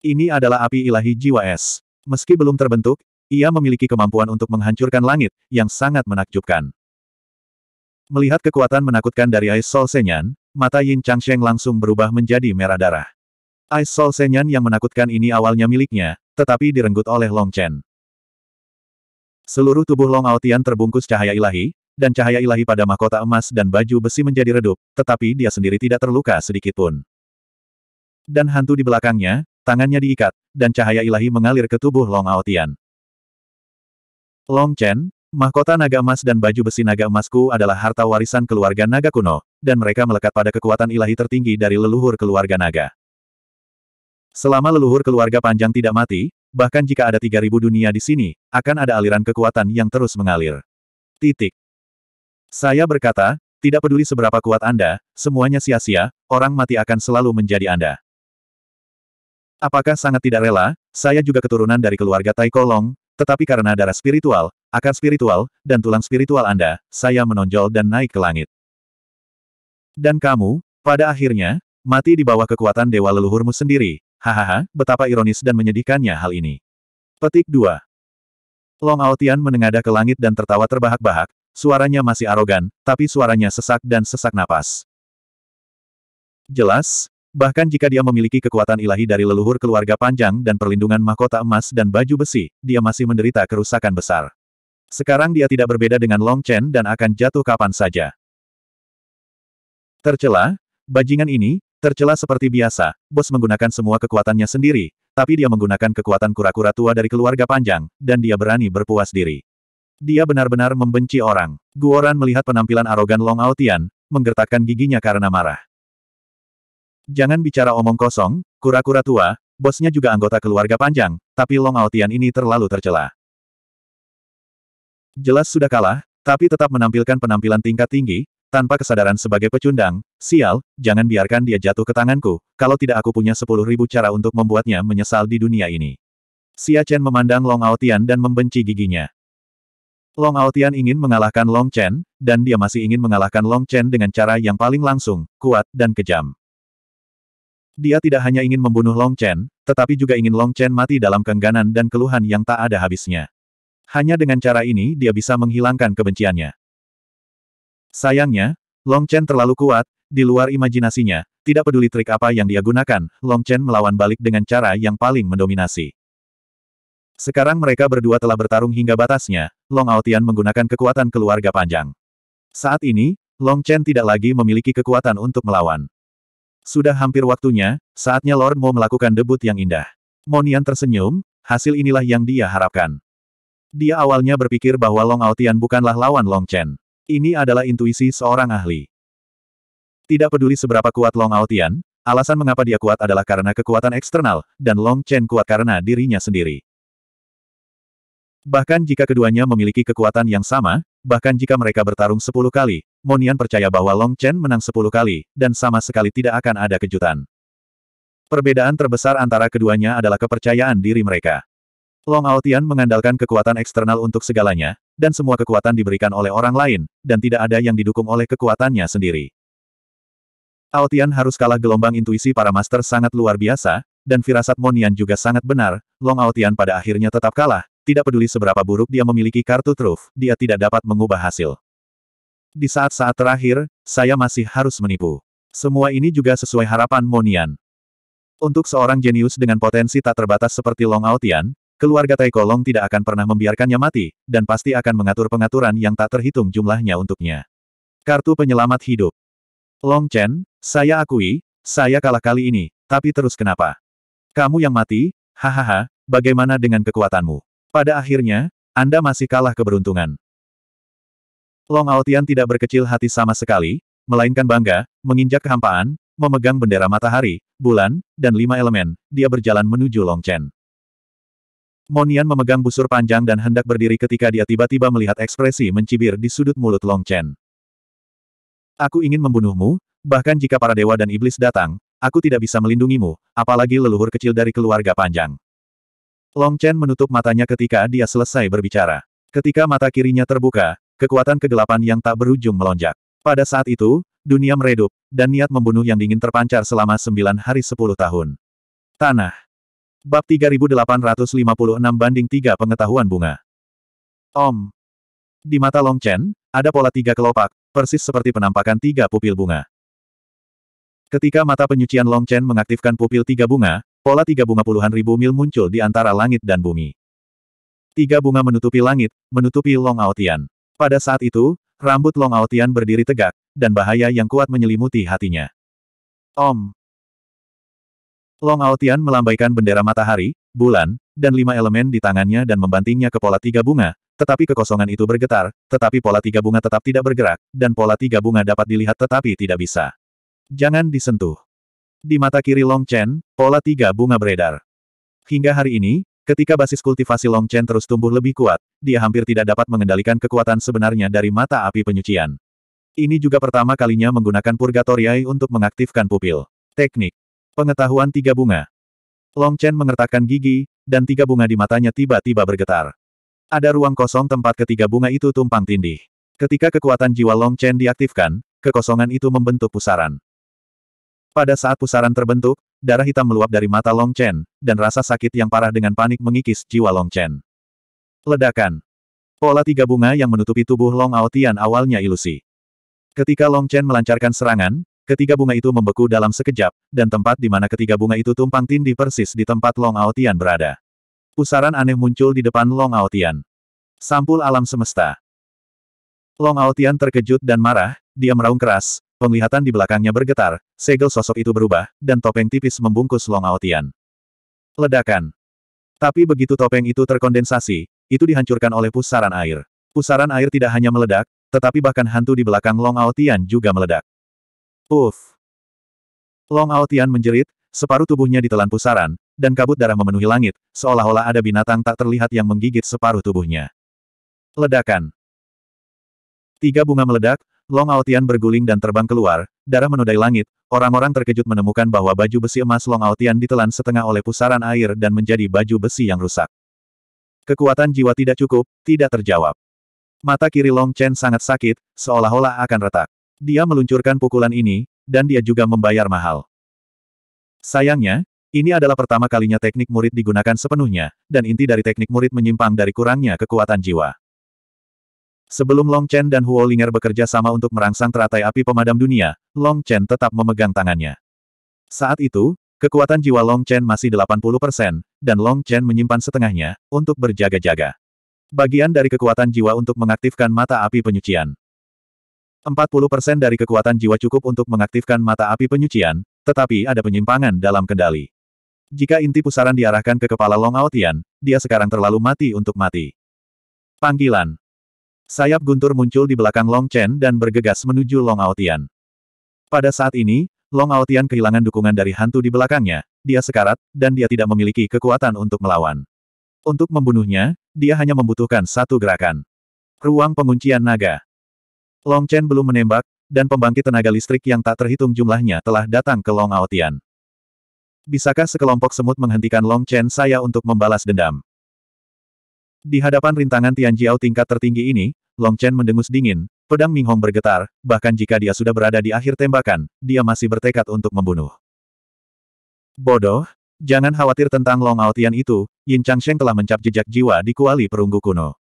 Ini adalah api ilahi jiwa es. Meski belum terbentuk, ia memiliki kemampuan untuk menghancurkan langit, yang sangat menakjubkan. Melihat kekuatan menakutkan dari Ais Sol Senyan, mata Yin Changsheng langsung berubah menjadi merah darah. Ais Sol Senyan yang menakutkan ini awalnya miliknya, tetapi direnggut oleh Long Chen. Seluruh tubuh Long Aotian terbungkus cahaya ilahi, dan cahaya ilahi pada mahkota emas dan baju besi menjadi redup, tetapi dia sendiri tidak terluka sedikitpun. Dan hantu di belakangnya, tangannya diikat, dan cahaya ilahi mengalir ke tubuh Long Aotian. Long Chen, mahkota naga emas dan baju besi naga emasku adalah harta warisan keluarga naga kuno, dan mereka melekat pada kekuatan ilahi tertinggi dari leluhur keluarga naga. Selama leluhur keluarga panjang tidak mati, bahkan jika ada 3000 dunia di sini, akan ada aliran kekuatan yang terus mengalir. Titik. Saya berkata, tidak peduli seberapa kuat Anda, semuanya sia-sia, orang mati akan selalu menjadi Anda. Apakah sangat tidak rela, saya juga keturunan dari keluarga Tai Kolong, tetapi karena darah spiritual, akar spiritual, dan tulang spiritual Anda, saya menonjol dan naik ke langit. Dan kamu, pada akhirnya, mati di bawah kekuatan dewa leluhurmu sendiri, hahaha, betapa ironis dan menyedihkannya hal ini. Petik 2. Long Aotian menengadah ke langit dan tertawa terbahak-bahak, Suaranya masih arogan, tapi suaranya sesak dan sesak napas. Jelas, bahkan jika dia memiliki kekuatan ilahi dari leluhur keluarga panjang dan perlindungan mahkota emas dan baju besi, dia masih menderita kerusakan besar. Sekarang dia tidak berbeda dengan Long Chen dan akan jatuh kapan saja. Tercela, bajingan ini, tercela seperti biasa, bos menggunakan semua kekuatannya sendiri, tapi dia menggunakan kekuatan kura-kura tua dari keluarga panjang, dan dia berani berpuas diri. Dia benar-benar membenci orang. Guoran melihat penampilan arogan Long Aotian, menggertakkan giginya karena marah. Jangan bicara omong kosong, kura-kura tua, bosnya juga anggota keluarga panjang, tapi Long Aotian ini terlalu tercela. Jelas sudah kalah, tapi tetap menampilkan penampilan tingkat tinggi, tanpa kesadaran sebagai pecundang, sial, jangan biarkan dia jatuh ke tanganku, kalau tidak aku punya sepuluh ribu cara untuk membuatnya menyesal di dunia ini. Xia Chen memandang Long Aotian dan membenci giginya. Long Aotian ingin mengalahkan Long Chen, dan dia masih ingin mengalahkan Long Chen dengan cara yang paling langsung, kuat, dan kejam. Dia tidak hanya ingin membunuh Long Chen, tetapi juga ingin Long Chen mati dalam kengganan dan keluhan yang tak ada habisnya. Hanya dengan cara ini dia bisa menghilangkan kebenciannya. Sayangnya, Long Chen terlalu kuat, di luar imajinasinya, tidak peduli trik apa yang dia gunakan, Long Chen melawan balik dengan cara yang paling mendominasi. Sekarang mereka berdua telah bertarung hingga batasnya, Long Aotian menggunakan kekuatan keluarga panjang. Saat ini, Long Chen tidak lagi memiliki kekuatan untuk melawan. Sudah hampir waktunya, saatnya Lord Mo melakukan debut yang indah. Monian tersenyum, hasil inilah yang dia harapkan. Dia awalnya berpikir bahwa Long Aotian bukanlah lawan Long Chen. Ini adalah intuisi seorang ahli. Tidak peduli seberapa kuat Long Aotian, alasan mengapa dia kuat adalah karena kekuatan eksternal, dan Long Chen kuat karena dirinya sendiri. Bahkan jika keduanya memiliki kekuatan yang sama, bahkan jika mereka bertarung sepuluh kali, Monian percaya bahwa Long Chen menang sepuluh kali, dan sama sekali tidak akan ada kejutan. Perbedaan terbesar antara keduanya adalah kepercayaan diri mereka. Long Aotian mengandalkan kekuatan eksternal untuk segalanya, dan semua kekuatan diberikan oleh orang lain, dan tidak ada yang didukung oleh kekuatannya sendiri. Aotian harus kalah gelombang intuisi para master sangat luar biasa, dan firasat Monian juga sangat benar, Long Aotian pada akhirnya tetap kalah, tidak peduli seberapa buruk dia memiliki kartu truf, dia tidak dapat mengubah hasil. Di saat-saat terakhir, saya masih harus menipu. Semua ini juga sesuai harapan Monian. Untuk seorang jenius dengan potensi tak terbatas seperti Long Aotian, keluarga Tai Kolong tidak akan pernah membiarkannya mati, dan pasti akan mengatur pengaturan yang tak terhitung jumlahnya untuknya. Kartu penyelamat hidup. Long Chen, saya akui, saya kalah kali ini, tapi terus kenapa? Kamu yang mati, hahaha, bagaimana dengan kekuatanmu? Pada akhirnya, Anda masih kalah keberuntungan. Long Aotian tidak berkecil hati sama sekali, melainkan bangga, menginjak kehampaan, memegang bendera matahari, bulan, dan lima elemen, dia berjalan menuju Long Chen. Monian memegang busur panjang dan hendak berdiri ketika dia tiba-tiba melihat ekspresi mencibir di sudut mulut Long Chen. Aku ingin membunuhmu, bahkan jika para dewa dan iblis datang, aku tidak bisa melindungimu, apalagi leluhur kecil dari keluarga panjang. Long Chen menutup matanya ketika dia selesai berbicara. Ketika mata kirinya terbuka, kekuatan kegelapan yang tak berujung melonjak. Pada saat itu, dunia meredup, dan niat membunuh yang dingin terpancar selama sembilan hari sepuluh tahun. Tanah. Bab 3856 banding Tiga pengetahuan bunga. Om. Di mata Long Chen, ada pola tiga kelopak, persis seperti penampakan tiga pupil bunga. Ketika mata penyucian Long Chen mengaktifkan pupil tiga bunga, Pola tiga bunga puluhan ribu mil muncul di antara langit dan bumi. Tiga bunga menutupi langit, menutupi Long Aotian. Pada saat itu, rambut Long Aotian berdiri tegak, dan bahaya yang kuat menyelimuti hatinya. Om. Long Aotian melambaikan bendera matahari, bulan, dan lima elemen di tangannya dan membantingnya ke pola tiga bunga, tetapi kekosongan itu bergetar, tetapi pola tiga bunga tetap tidak bergerak, dan pola tiga bunga dapat dilihat tetapi tidak bisa. Jangan disentuh. Di mata kiri Long Chen, pola tiga bunga beredar. Hingga hari ini, ketika basis kultivasi Long Chen terus tumbuh lebih kuat, dia hampir tidak dapat mengendalikan kekuatan sebenarnya dari mata api penyucian. Ini juga pertama kalinya menggunakan Purgatoriai untuk mengaktifkan pupil. Teknik. Pengetahuan tiga bunga. Long Chen mengertakkan gigi, dan tiga bunga di matanya tiba-tiba bergetar. Ada ruang kosong tempat ketiga bunga itu tumpang tindih. Ketika kekuatan jiwa Long Chen diaktifkan, kekosongan itu membentuk pusaran. Pada saat pusaran terbentuk, darah hitam meluap dari mata Long Chen, dan rasa sakit yang parah dengan panik mengikis jiwa Long Chen. Ledakan. Pola tiga bunga yang menutupi tubuh Long Aotian awalnya ilusi. Ketika Long Chen melancarkan serangan, ketiga bunga itu membeku dalam sekejap, dan tempat di mana ketiga bunga itu tumpang tindih persis di tempat Long Aotian berada. Pusaran aneh muncul di depan Long Aotian. Sampul alam semesta. Long Aotian terkejut dan marah, dia meraung keras, Penglihatan di belakangnya bergetar, segel sosok itu berubah, dan topeng tipis membungkus Long Aotian. Ledakan. Tapi begitu topeng itu terkondensasi, itu dihancurkan oleh pusaran air. Pusaran air tidak hanya meledak, tetapi bahkan hantu di belakang Long Aotian juga meledak. Uff. Long Aotian menjerit, separuh tubuhnya ditelan pusaran, dan kabut darah memenuhi langit, seolah-olah ada binatang tak terlihat yang menggigit separuh tubuhnya. Ledakan. Tiga bunga meledak, Long Aotian berguling dan terbang keluar, darah menodai langit, orang-orang terkejut menemukan bahwa baju besi emas Long Aotian ditelan setengah oleh pusaran air dan menjadi baju besi yang rusak. Kekuatan jiwa tidak cukup, tidak terjawab. Mata kiri Long Chen sangat sakit, seolah-olah akan retak. Dia meluncurkan pukulan ini, dan dia juga membayar mahal. Sayangnya, ini adalah pertama kalinya teknik murid digunakan sepenuhnya, dan inti dari teknik murid menyimpang dari kurangnya kekuatan jiwa. Sebelum Long Chen dan Huo Linger bekerja sama untuk merangsang teratai api pemadam dunia, Long Chen tetap memegang tangannya. Saat itu, kekuatan jiwa Long Chen masih 80%, dan Long Chen menyimpan setengahnya, untuk berjaga-jaga. Bagian dari kekuatan jiwa untuk mengaktifkan mata api penyucian. 40% dari kekuatan jiwa cukup untuk mengaktifkan mata api penyucian, tetapi ada penyimpangan dalam kendali. Jika inti pusaran diarahkan ke kepala Long Aotian, dia sekarang terlalu mati untuk mati. Panggilan Sayap guntur muncul di belakang Long Chen dan bergegas menuju Long Aotian. Pada saat ini, Long Aotian kehilangan dukungan dari hantu di belakangnya, dia sekarat, dan dia tidak memiliki kekuatan untuk melawan. Untuk membunuhnya, dia hanya membutuhkan satu gerakan. Ruang penguncian naga. Long Chen belum menembak, dan pembangkit tenaga listrik yang tak terhitung jumlahnya telah datang ke Long Aotian. Bisakah sekelompok semut menghentikan Long Chen saya untuk membalas dendam? Di hadapan rintangan Tianjiao tingkat tertinggi ini, Long Chen mendengus dingin, pedang Ming Hong bergetar, bahkan jika dia sudah berada di akhir tembakan, dia masih bertekad untuk membunuh. Bodoh, jangan khawatir tentang Long Ao Tian itu, Yin Chang Sheng telah mencap jejak jiwa di kuali perunggu kuno.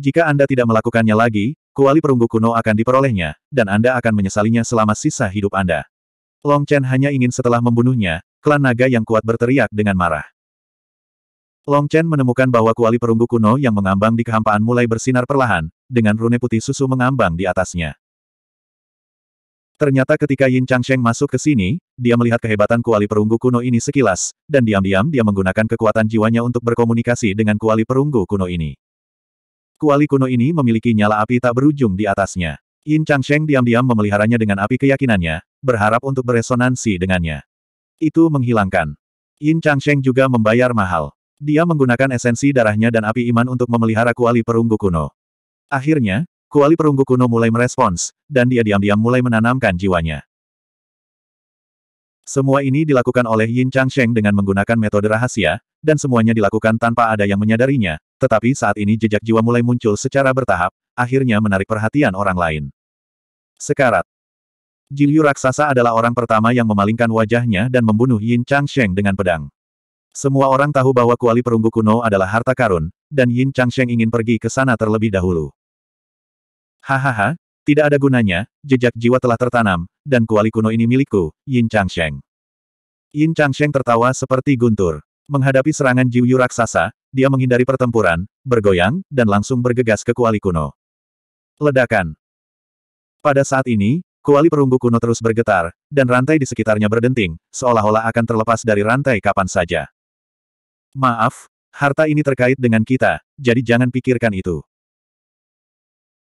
Jika Anda tidak melakukannya lagi, kuali perunggu kuno akan diperolehnya, dan Anda akan menyesalinya selama sisa hidup Anda. Long Chen hanya ingin setelah membunuhnya, klan naga yang kuat berteriak dengan marah. Long Chen menemukan bahwa kuali perunggu kuno yang mengambang di kehampaan mulai bersinar perlahan, dengan rune putih susu mengambang di atasnya. Ternyata ketika Yin Changsheng masuk ke sini, dia melihat kehebatan kuali perunggu kuno ini sekilas, dan diam-diam dia menggunakan kekuatan jiwanya untuk berkomunikasi dengan kuali perunggu kuno ini. Kuali kuno ini memiliki nyala api tak berujung di atasnya. Yin Changsheng diam-diam memeliharanya dengan api keyakinannya, berharap untuk beresonansi dengannya. Itu menghilangkan. Yin Changsheng juga membayar mahal. Dia menggunakan esensi darahnya dan api iman untuk memelihara kuali perunggu kuno. Akhirnya, kuali perunggu kuno mulai merespons, dan dia diam-diam mulai menanamkan jiwanya. Semua ini dilakukan oleh Yin Chang Sheng dengan menggunakan metode rahasia, dan semuanya dilakukan tanpa ada yang menyadarinya, tetapi saat ini jejak jiwa mulai muncul secara bertahap, akhirnya menarik perhatian orang lain. Sekarat. Jilyu raksasa adalah orang pertama yang memalingkan wajahnya dan membunuh Yin Chang Sheng dengan pedang. Semua orang tahu bahwa kuali perunggu kuno adalah harta karun, dan Yin Changsheng ingin pergi ke sana terlebih dahulu. Hahaha, tidak ada gunanya, jejak jiwa telah tertanam, dan kuali kuno ini milikku, Yin Changsheng. Yin Changsheng tertawa seperti guntur. Menghadapi serangan Jiu Yu raksasa, dia menghindari pertempuran, bergoyang, dan langsung bergegas ke kuali kuno. Ledakan. Pada saat ini, kuali perunggu kuno terus bergetar, dan rantai di sekitarnya berdenting, seolah-olah akan terlepas dari rantai kapan saja. Maaf, harta ini terkait dengan kita, jadi jangan pikirkan itu.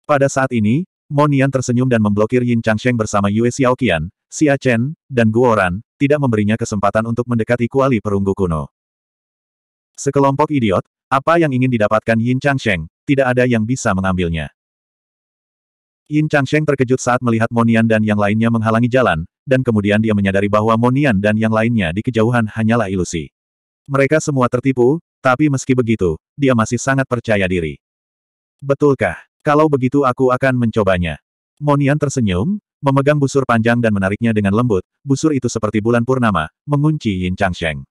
Pada saat ini, Monian tersenyum dan memblokir Yin Changsheng bersama Yue Xiaoqian, Xia Chen, dan Guoran, tidak memberinya kesempatan untuk mendekati kuali perunggu kuno. Sekelompok idiot, apa yang ingin didapatkan Yin Changsheng, tidak ada yang bisa mengambilnya. Yin Changsheng terkejut saat melihat Monian dan yang lainnya menghalangi jalan, dan kemudian dia menyadari bahwa Monian dan yang lainnya di kejauhan hanyalah ilusi. Mereka semua tertipu, tapi meski begitu, dia masih sangat percaya diri. Betulkah? Kalau begitu aku akan mencobanya. Monian tersenyum, memegang busur panjang dan menariknya dengan lembut, busur itu seperti bulan purnama, mengunci Yin Changsheng.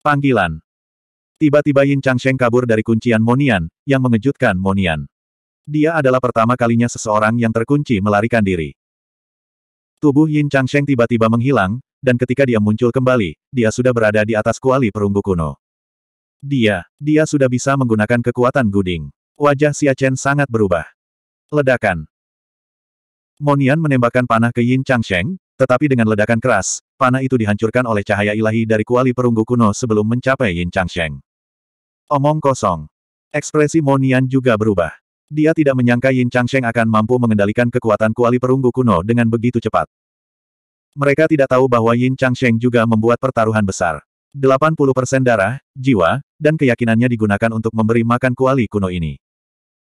Panggilan. Tiba-tiba Yin Changsheng kabur dari kuncian Monian, yang mengejutkan Monian. Dia adalah pertama kalinya seseorang yang terkunci melarikan diri. Tubuh Yin Changsheng tiba-tiba menghilang, dan ketika dia muncul kembali, dia sudah berada di atas kuali perunggu kuno. Dia, dia sudah bisa menggunakan kekuatan guding. Wajah Xia Chen sangat berubah. Ledakan. Monian menembakkan panah ke Yin Changsheng, tetapi dengan ledakan keras, panah itu dihancurkan oleh cahaya ilahi dari kuali perunggu kuno sebelum mencapai Yin Changsheng. Omong kosong. Ekspresi Monian juga berubah. Dia tidak menyangka Yin Changsheng akan mampu mengendalikan kekuatan kuali perunggu kuno dengan begitu cepat. Mereka tidak tahu bahwa Yin Changsheng juga membuat pertaruhan besar. 80% darah, jiwa, dan keyakinannya digunakan untuk memberi makan kuali kuno ini.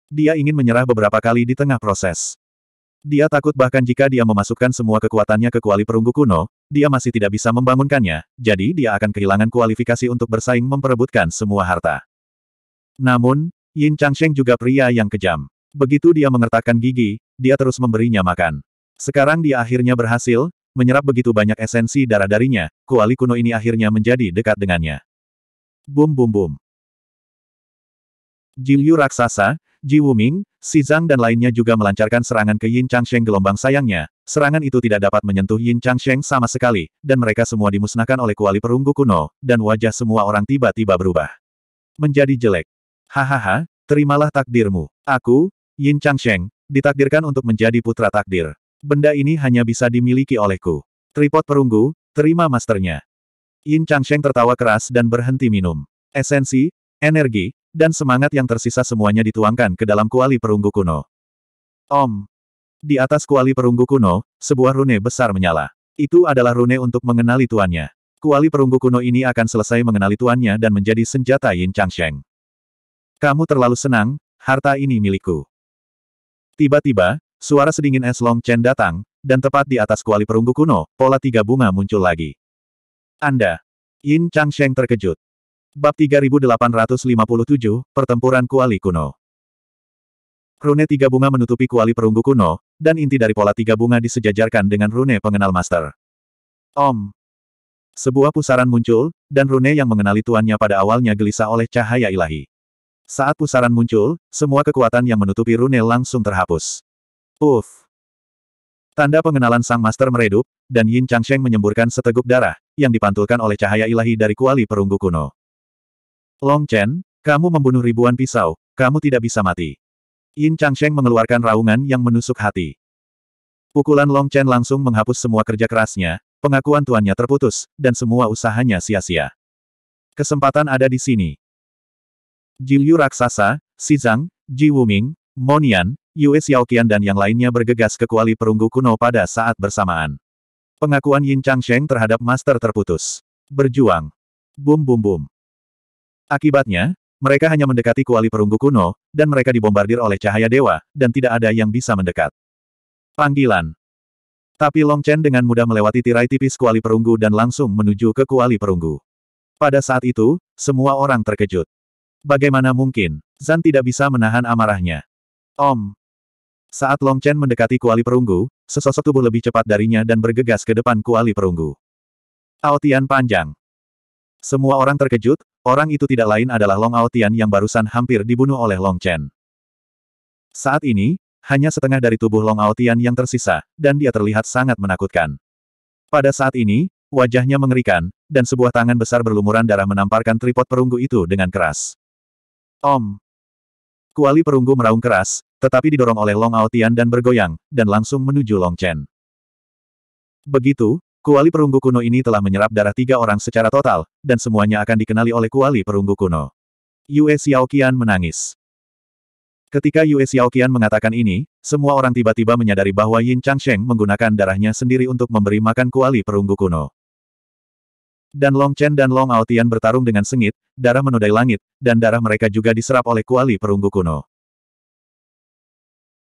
Dia ingin menyerah beberapa kali di tengah proses. Dia takut bahkan jika dia memasukkan semua kekuatannya ke kuali perunggu kuno, dia masih tidak bisa membangunkannya, jadi dia akan kehilangan kualifikasi untuk bersaing memperebutkan semua harta. Namun, Yin Changsheng juga pria yang kejam. Begitu dia mengertakkan gigi, dia terus memberinya makan. Sekarang dia akhirnya berhasil, menyerap begitu banyak esensi darah darinya, kuali kuno ini akhirnya menjadi dekat dengannya. Bum bum bum. Yu raksasa, Ji Wuming, Si Zhang dan lainnya juga melancarkan serangan ke Yin Changsheng gelombang sayangnya. Serangan itu tidak dapat menyentuh Yin Changsheng sama sekali, dan mereka semua dimusnahkan oleh kuali perunggu kuno, dan wajah semua orang tiba-tiba berubah. Menjadi jelek. Hahaha, terimalah takdirmu. Aku, Yin Changsheng, ditakdirkan untuk menjadi putra takdir benda ini hanya bisa dimiliki olehku. Tripod perunggu, terima masternya. Yin Changsheng tertawa keras dan berhenti minum. Esensi, energi, dan semangat yang tersisa semuanya dituangkan ke dalam kuali perunggu kuno. Om. Di atas kuali perunggu kuno, sebuah rune besar menyala. Itu adalah rune untuk mengenali tuannya. Kuali perunggu kuno ini akan selesai mengenali tuannya dan menjadi senjata Yin Changsheng. Kamu terlalu senang, harta ini milikku. Tiba-tiba, Suara sedingin Es Long Chen datang, dan tepat di atas kuali perunggu kuno, pola tiga bunga muncul lagi. Anda. Yin Changsheng terkejut. Bab 3857, Pertempuran Kuali Kuno. Rune tiga bunga menutupi kuali perunggu kuno, dan inti dari pola tiga bunga disejajarkan dengan rune pengenal master. Om. Sebuah pusaran muncul, dan rune yang mengenali tuannya pada awalnya gelisah oleh cahaya ilahi. Saat pusaran muncul, semua kekuatan yang menutupi rune langsung terhapus. Uf! Tanda pengenalan sang master meredup, dan Yin Changsheng menyemburkan seteguk darah, yang dipantulkan oleh cahaya ilahi dari kuali perunggu kuno. Long Chen, kamu membunuh ribuan pisau, kamu tidak bisa mati. Yin Changsheng mengeluarkan raungan yang menusuk hati. Pukulan Long Chen langsung menghapus semua kerja kerasnya, pengakuan tuannya terputus, dan semua usahanya sia-sia. Kesempatan ada di sini. Jilyu Raksasa, Zhang, Ji Wuming, Monian, Yue Xiaoqian dan yang lainnya bergegas ke kuali perunggu kuno pada saat bersamaan. Pengakuan Yin Changsheng terhadap master terputus. Berjuang. Bum bum bum. Akibatnya, mereka hanya mendekati kuali perunggu kuno, dan mereka dibombardir oleh cahaya dewa, dan tidak ada yang bisa mendekat. Panggilan. Tapi Long Chen dengan mudah melewati tirai tipis kuali perunggu dan langsung menuju ke kuali perunggu. Pada saat itu, semua orang terkejut. Bagaimana mungkin, Zan tidak bisa menahan amarahnya. Om, saat Long Chen mendekati kuali perunggu, sesosok tubuh lebih cepat darinya dan bergegas ke depan kuali perunggu. Aotian panjang. Semua orang terkejut, orang itu tidak lain adalah Long Aotian yang barusan hampir dibunuh oleh Long Chen. Saat ini, hanya setengah dari tubuh Long Aotian yang tersisa, dan dia terlihat sangat menakutkan. Pada saat ini, wajahnya mengerikan, dan sebuah tangan besar berlumuran darah menamparkan tripod perunggu itu dengan keras. Om! Kuali perunggu meraung keras, tetapi didorong oleh Long Aotian dan bergoyang, dan langsung menuju Long Chen. Begitu, kuali perunggu kuno ini telah menyerap darah tiga orang secara total, dan semuanya akan dikenali oleh kuali perunggu kuno. Yue Xiaoqian menangis. Ketika Yue Xiaoqian mengatakan ini, semua orang tiba-tiba menyadari bahwa Yin Changsheng menggunakan darahnya sendiri untuk memberi makan kuali perunggu kuno. Dan Long Chen dan Long Aotian bertarung dengan sengit, darah menodai langit, dan darah mereka juga diserap oleh kuali perunggu kuno.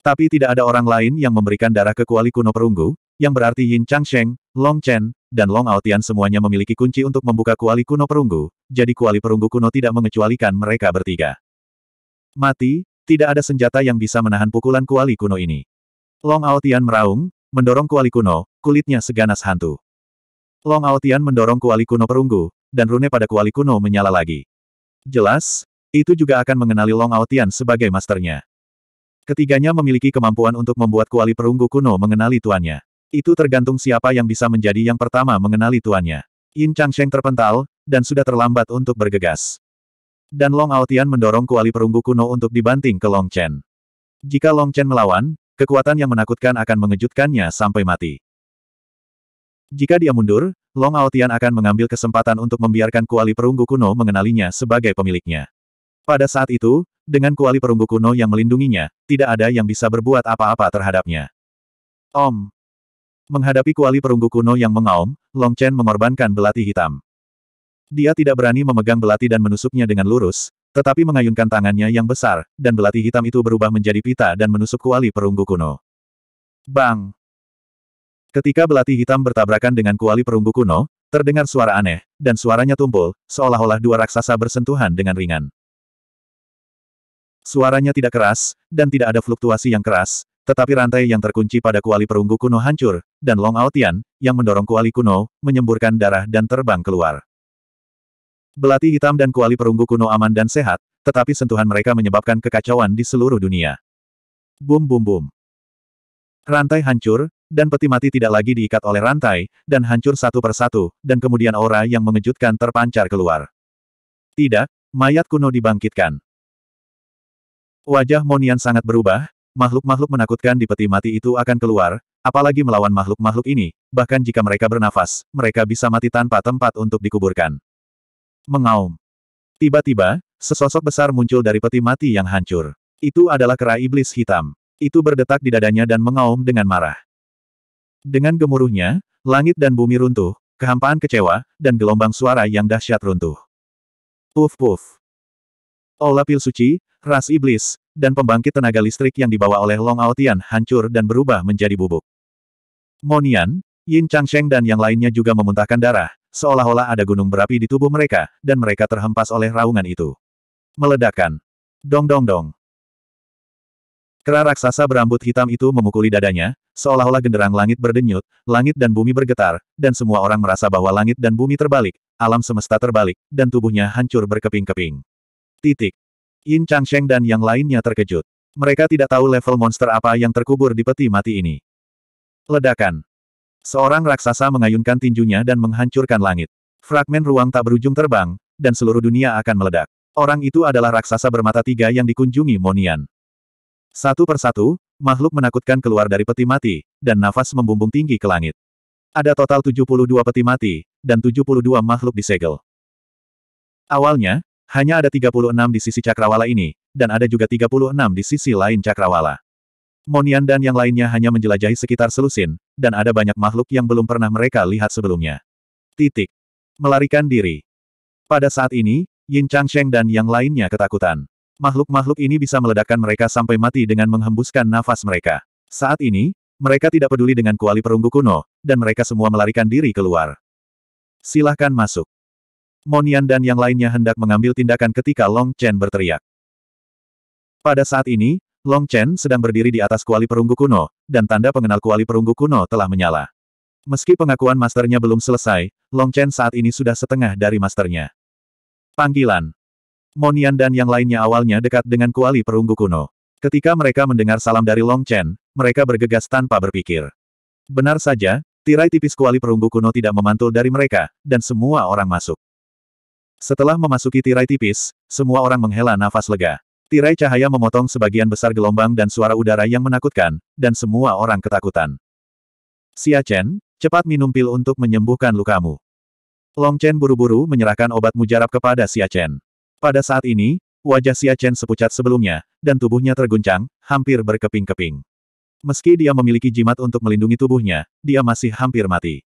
Tapi tidak ada orang lain yang memberikan darah ke kuali kuno perunggu, yang berarti Yin Changsheng, Long Chen, dan Long Aotian semuanya memiliki kunci untuk membuka kuali kuno perunggu, jadi kuali perunggu kuno tidak mengecualikan mereka bertiga. Mati, tidak ada senjata yang bisa menahan pukulan kuali kuno ini. Long Aotian meraung, mendorong kuali kuno, kulitnya seganas hantu. Long Aotian mendorong kuali kuno perunggu, dan rune pada kuali kuno menyala lagi. Jelas, itu juga akan mengenali Long Aotian sebagai masternya. Ketiganya memiliki kemampuan untuk membuat kuali perunggu kuno mengenali tuannya. Itu tergantung siapa yang bisa menjadi yang pertama mengenali tuannya. Yin Changsheng terpental, dan sudah terlambat untuk bergegas. Dan Long Aotian mendorong kuali perunggu kuno untuk dibanting ke Long Chen. Jika Long Chen melawan, kekuatan yang menakutkan akan mengejutkannya sampai mati. Jika dia mundur, Long Aotian akan mengambil kesempatan untuk membiarkan kuali perunggu kuno mengenalinya sebagai pemiliknya. Pada saat itu, dengan kuali perunggu kuno yang melindunginya, tidak ada yang bisa berbuat apa-apa terhadapnya. Om. Menghadapi kuali perunggu kuno yang mengaum, Long Chen mengorbankan belati hitam. Dia tidak berani memegang belati dan menusuknya dengan lurus, tetapi mengayunkan tangannya yang besar, dan belati hitam itu berubah menjadi pita dan menusuk kuali perunggu kuno. Bang! Ketika belati hitam bertabrakan dengan kuali perunggu kuno, terdengar suara aneh, dan suaranya tumpul, seolah-olah dua raksasa bersentuhan dengan ringan. Suaranya tidak keras, dan tidak ada fluktuasi yang keras, tetapi rantai yang terkunci pada kuali perunggu kuno hancur, dan Long Aotian, yang mendorong kuali kuno, menyemburkan darah dan terbang keluar. Belati hitam dan kuali perunggu kuno aman dan sehat, tetapi sentuhan mereka menyebabkan kekacauan di seluruh dunia. Bum bum bum. Rantai hancur, dan peti mati tidak lagi diikat oleh rantai, dan hancur satu persatu, dan kemudian aura yang mengejutkan terpancar keluar. Tidak, mayat kuno dibangkitkan. Wajah Monian sangat berubah, makhluk-makhluk menakutkan di peti mati itu akan keluar, apalagi melawan makhluk-makhluk ini, bahkan jika mereka bernafas, mereka bisa mati tanpa tempat untuk dikuburkan. Mengaum. Tiba-tiba, sesosok besar muncul dari peti mati yang hancur. Itu adalah kera iblis hitam. Itu berdetak di dadanya dan mengaum dengan marah. Dengan gemuruhnya, langit dan bumi runtuh, kehampaan kecewa, dan gelombang suara yang dahsyat runtuh. Puf-puf. Ola pil suci, ras iblis, dan pembangkit tenaga listrik yang dibawa oleh Long Aotian hancur dan berubah menjadi bubuk. Monian, Yin Changsheng dan yang lainnya juga memuntahkan darah, seolah-olah ada gunung berapi di tubuh mereka, dan mereka terhempas oleh raungan itu. Meledakan. Dong dong dong. Kera raksasa berambut hitam itu memukuli dadanya, seolah-olah genderang langit berdenyut, langit dan bumi bergetar, dan semua orang merasa bahwa langit dan bumi terbalik, alam semesta terbalik, dan tubuhnya hancur berkeping-keping. Titik. Yin Changsheng dan yang lainnya terkejut. Mereka tidak tahu level monster apa yang terkubur di peti mati ini. Ledakan. Seorang raksasa mengayunkan tinjunya dan menghancurkan langit. Fragmen ruang tak berujung terbang, dan seluruh dunia akan meledak. Orang itu adalah raksasa bermata tiga yang dikunjungi Monian. Satu persatu, makhluk menakutkan keluar dari peti mati, dan nafas membumbung tinggi ke langit. Ada total 72 peti mati, dan 72 makhluk disegel. Awalnya, hanya ada 36 di sisi cakrawala ini, dan ada juga 36 di sisi lain cakrawala. Monian dan yang lainnya hanya menjelajahi sekitar selusin, dan ada banyak makhluk yang belum pernah mereka lihat sebelumnya. Titik. Melarikan diri. Pada saat ini, Yin Changsheng dan yang lainnya ketakutan. Makhluk-makhluk ini bisa meledakkan mereka sampai mati dengan menghembuskan nafas mereka. Saat ini, mereka tidak peduli dengan kuali perunggu kuno, dan mereka semua melarikan diri keluar. Silahkan masuk. Monian dan yang lainnya hendak mengambil tindakan ketika Long Chen berteriak. Pada saat ini, Long Chen sedang berdiri di atas kuali perunggu kuno, dan tanda pengenal kuali perunggu kuno telah menyala. Meski pengakuan masternya belum selesai, Long Chen saat ini sudah setengah dari masternya. Panggilan. Monian dan yang lainnya awalnya dekat dengan kuali perunggu kuno. Ketika mereka mendengar salam dari Long Chen, mereka bergegas tanpa berpikir. Benar saja, tirai tipis kuali perunggu kuno tidak memantul dari mereka, dan semua orang masuk. Setelah memasuki tirai tipis, semua orang menghela nafas lega. Tirai cahaya memotong sebagian besar gelombang dan suara udara yang menakutkan, dan semua orang ketakutan. Xia Chen, cepat minum pil untuk menyembuhkan lukamu. Long Chen buru-buru menyerahkan obat mujarab kepada Xia Chen. Pada saat ini, wajah Xia Chen sepucat sebelumnya, dan tubuhnya terguncang, hampir berkeping-keping. Meski dia memiliki jimat untuk melindungi tubuhnya, dia masih hampir mati.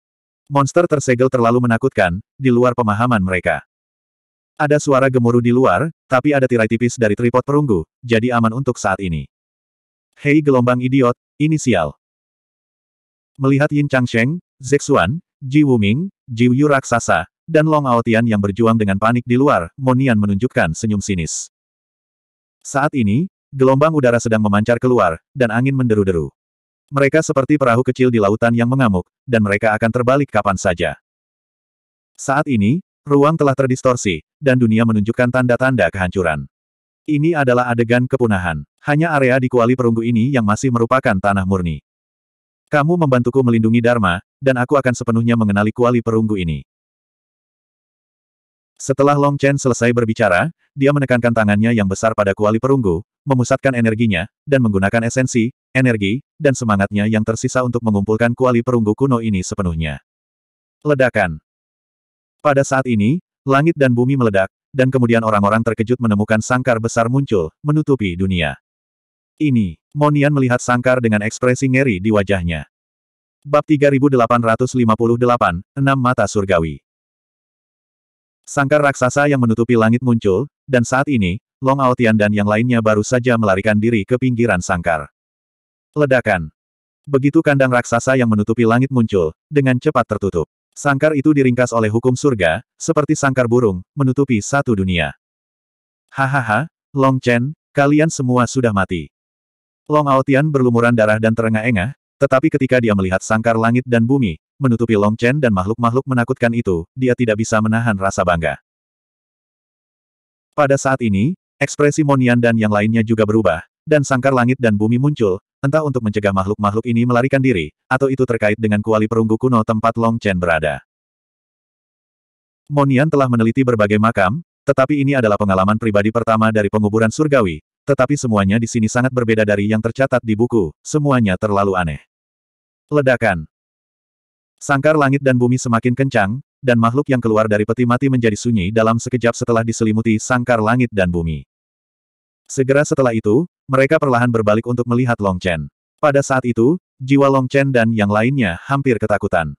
Monster tersegel terlalu menakutkan, di luar pemahaman mereka. Ada suara gemuruh di luar, tapi ada tirai tipis dari tripod perunggu, jadi aman untuk saat ini. Hei gelombang idiot, inisial. Melihat Yin Changsheng, Zexuan, Ji Wuming, Ji Yu raksasa, dan Long Aotian yang berjuang dengan panik di luar, Monian menunjukkan senyum sinis. Saat ini, gelombang udara sedang memancar keluar, dan angin menderu-deru. Mereka seperti perahu kecil di lautan yang mengamuk, dan mereka akan terbalik kapan saja. Saat ini, Ruang telah terdistorsi, dan dunia menunjukkan tanda-tanda kehancuran. Ini adalah adegan kepunahan. Hanya area di kuali perunggu ini yang masih merupakan tanah murni. Kamu membantuku melindungi Dharma, dan aku akan sepenuhnya mengenali kuali perunggu ini. Setelah Long Chen selesai berbicara, dia menekankan tangannya yang besar pada kuali perunggu, memusatkan energinya, dan menggunakan esensi, energi, dan semangatnya yang tersisa untuk mengumpulkan kuali perunggu kuno ini sepenuhnya. Ledakan. Pada saat ini, langit dan bumi meledak, dan kemudian orang-orang terkejut menemukan sangkar besar muncul, menutupi dunia. Ini, Monian melihat sangkar dengan ekspresi ngeri di wajahnya. Bab 3858, Enam Mata Surgawi Sangkar raksasa yang menutupi langit muncul, dan saat ini, Long Aotian dan yang lainnya baru saja melarikan diri ke pinggiran sangkar. Ledakan. Begitu kandang raksasa yang menutupi langit muncul, dengan cepat tertutup. Sangkar itu diringkas oleh hukum surga, seperti sangkar burung, menutupi satu dunia. Hahaha, Long Chen, kalian semua sudah mati. Long Aotian berlumuran darah dan terengah-engah, tetapi ketika dia melihat sangkar langit dan bumi, menutupi Long Chen dan makhluk-makhluk menakutkan itu, dia tidak bisa menahan rasa bangga. Pada saat ini, ekspresi Monian dan yang lainnya juga berubah, dan sangkar langit dan bumi muncul, entah untuk mencegah makhluk-makhluk ini melarikan diri, atau itu terkait dengan kuali perunggu kuno tempat Long Chen berada. Monian telah meneliti berbagai makam, tetapi ini adalah pengalaman pribadi pertama dari penguburan surgawi, tetapi semuanya di sini sangat berbeda dari yang tercatat di buku, semuanya terlalu aneh. Ledakan Sangkar langit dan bumi semakin kencang, dan makhluk yang keluar dari peti mati menjadi sunyi dalam sekejap setelah diselimuti sangkar langit dan bumi. Segera setelah itu, mereka perlahan berbalik untuk melihat Long Chen. Pada saat itu, jiwa Long Chen dan yang lainnya hampir ketakutan.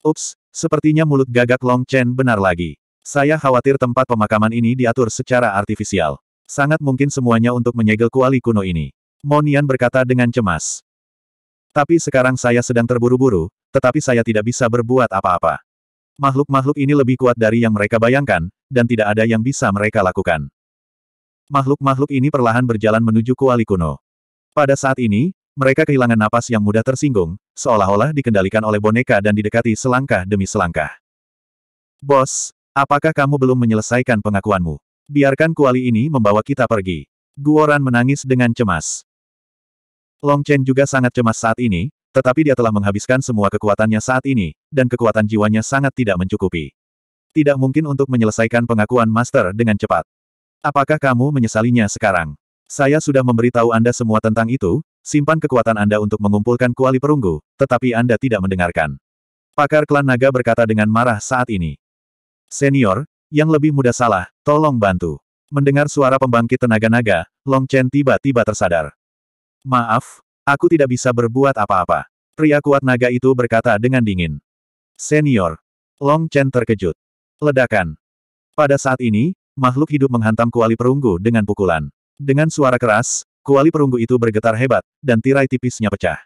Ups, sepertinya mulut gagak Long Chen benar lagi. Saya khawatir tempat pemakaman ini diatur secara artifisial. Sangat mungkin semuanya untuk menyegel kuali kuno ini. Monian berkata dengan cemas. Tapi sekarang saya sedang terburu-buru, tetapi saya tidak bisa berbuat apa-apa. Makhluk-makhluk ini lebih kuat dari yang mereka bayangkan, dan tidak ada yang bisa mereka lakukan. Makhluk-makhluk ini perlahan berjalan menuju Kuali kuno. Pada saat ini, mereka kehilangan napas yang mudah tersinggung, seolah-olah dikendalikan oleh boneka dan didekati selangkah demi selangkah. Bos, apakah kamu belum menyelesaikan pengakuanmu? Biarkan kuali ini membawa kita pergi. Guoran menangis dengan cemas. Long Chen juga sangat cemas saat ini, tetapi dia telah menghabiskan semua kekuatannya saat ini, dan kekuatan jiwanya sangat tidak mencukupi. Tidak mungkin untuk menyelesaikan pengakuan Master dengan cepat. Apakah kamu menyesalinya sekarang? Saya sudah memberitahu Anda semua tentang itu, simpan kekuatan Anda untuk mengumpulkan kuali perunggu, tetapi Anda tidak mendengarkan. Pakar klan naga berkata dengan marah saat ini. Senior, yang lebih muda salah, tolong bantu. Mendengar suara pembangkit tenaga naga, Long Chen tiba-tiba tersadar. Maaf, aku tidak bisa berbuat apa-apa. Pria kuat naga itu berkata dengan dingin. Senior. Long Chen terkejut. Ledakan. Pada saat ini, makhluk hidup menghantam kuali perunggu dengan pukulan. Dengan suara keras, kuali perunggu itu bergetar hebat, dan tirai tipisnya pecah.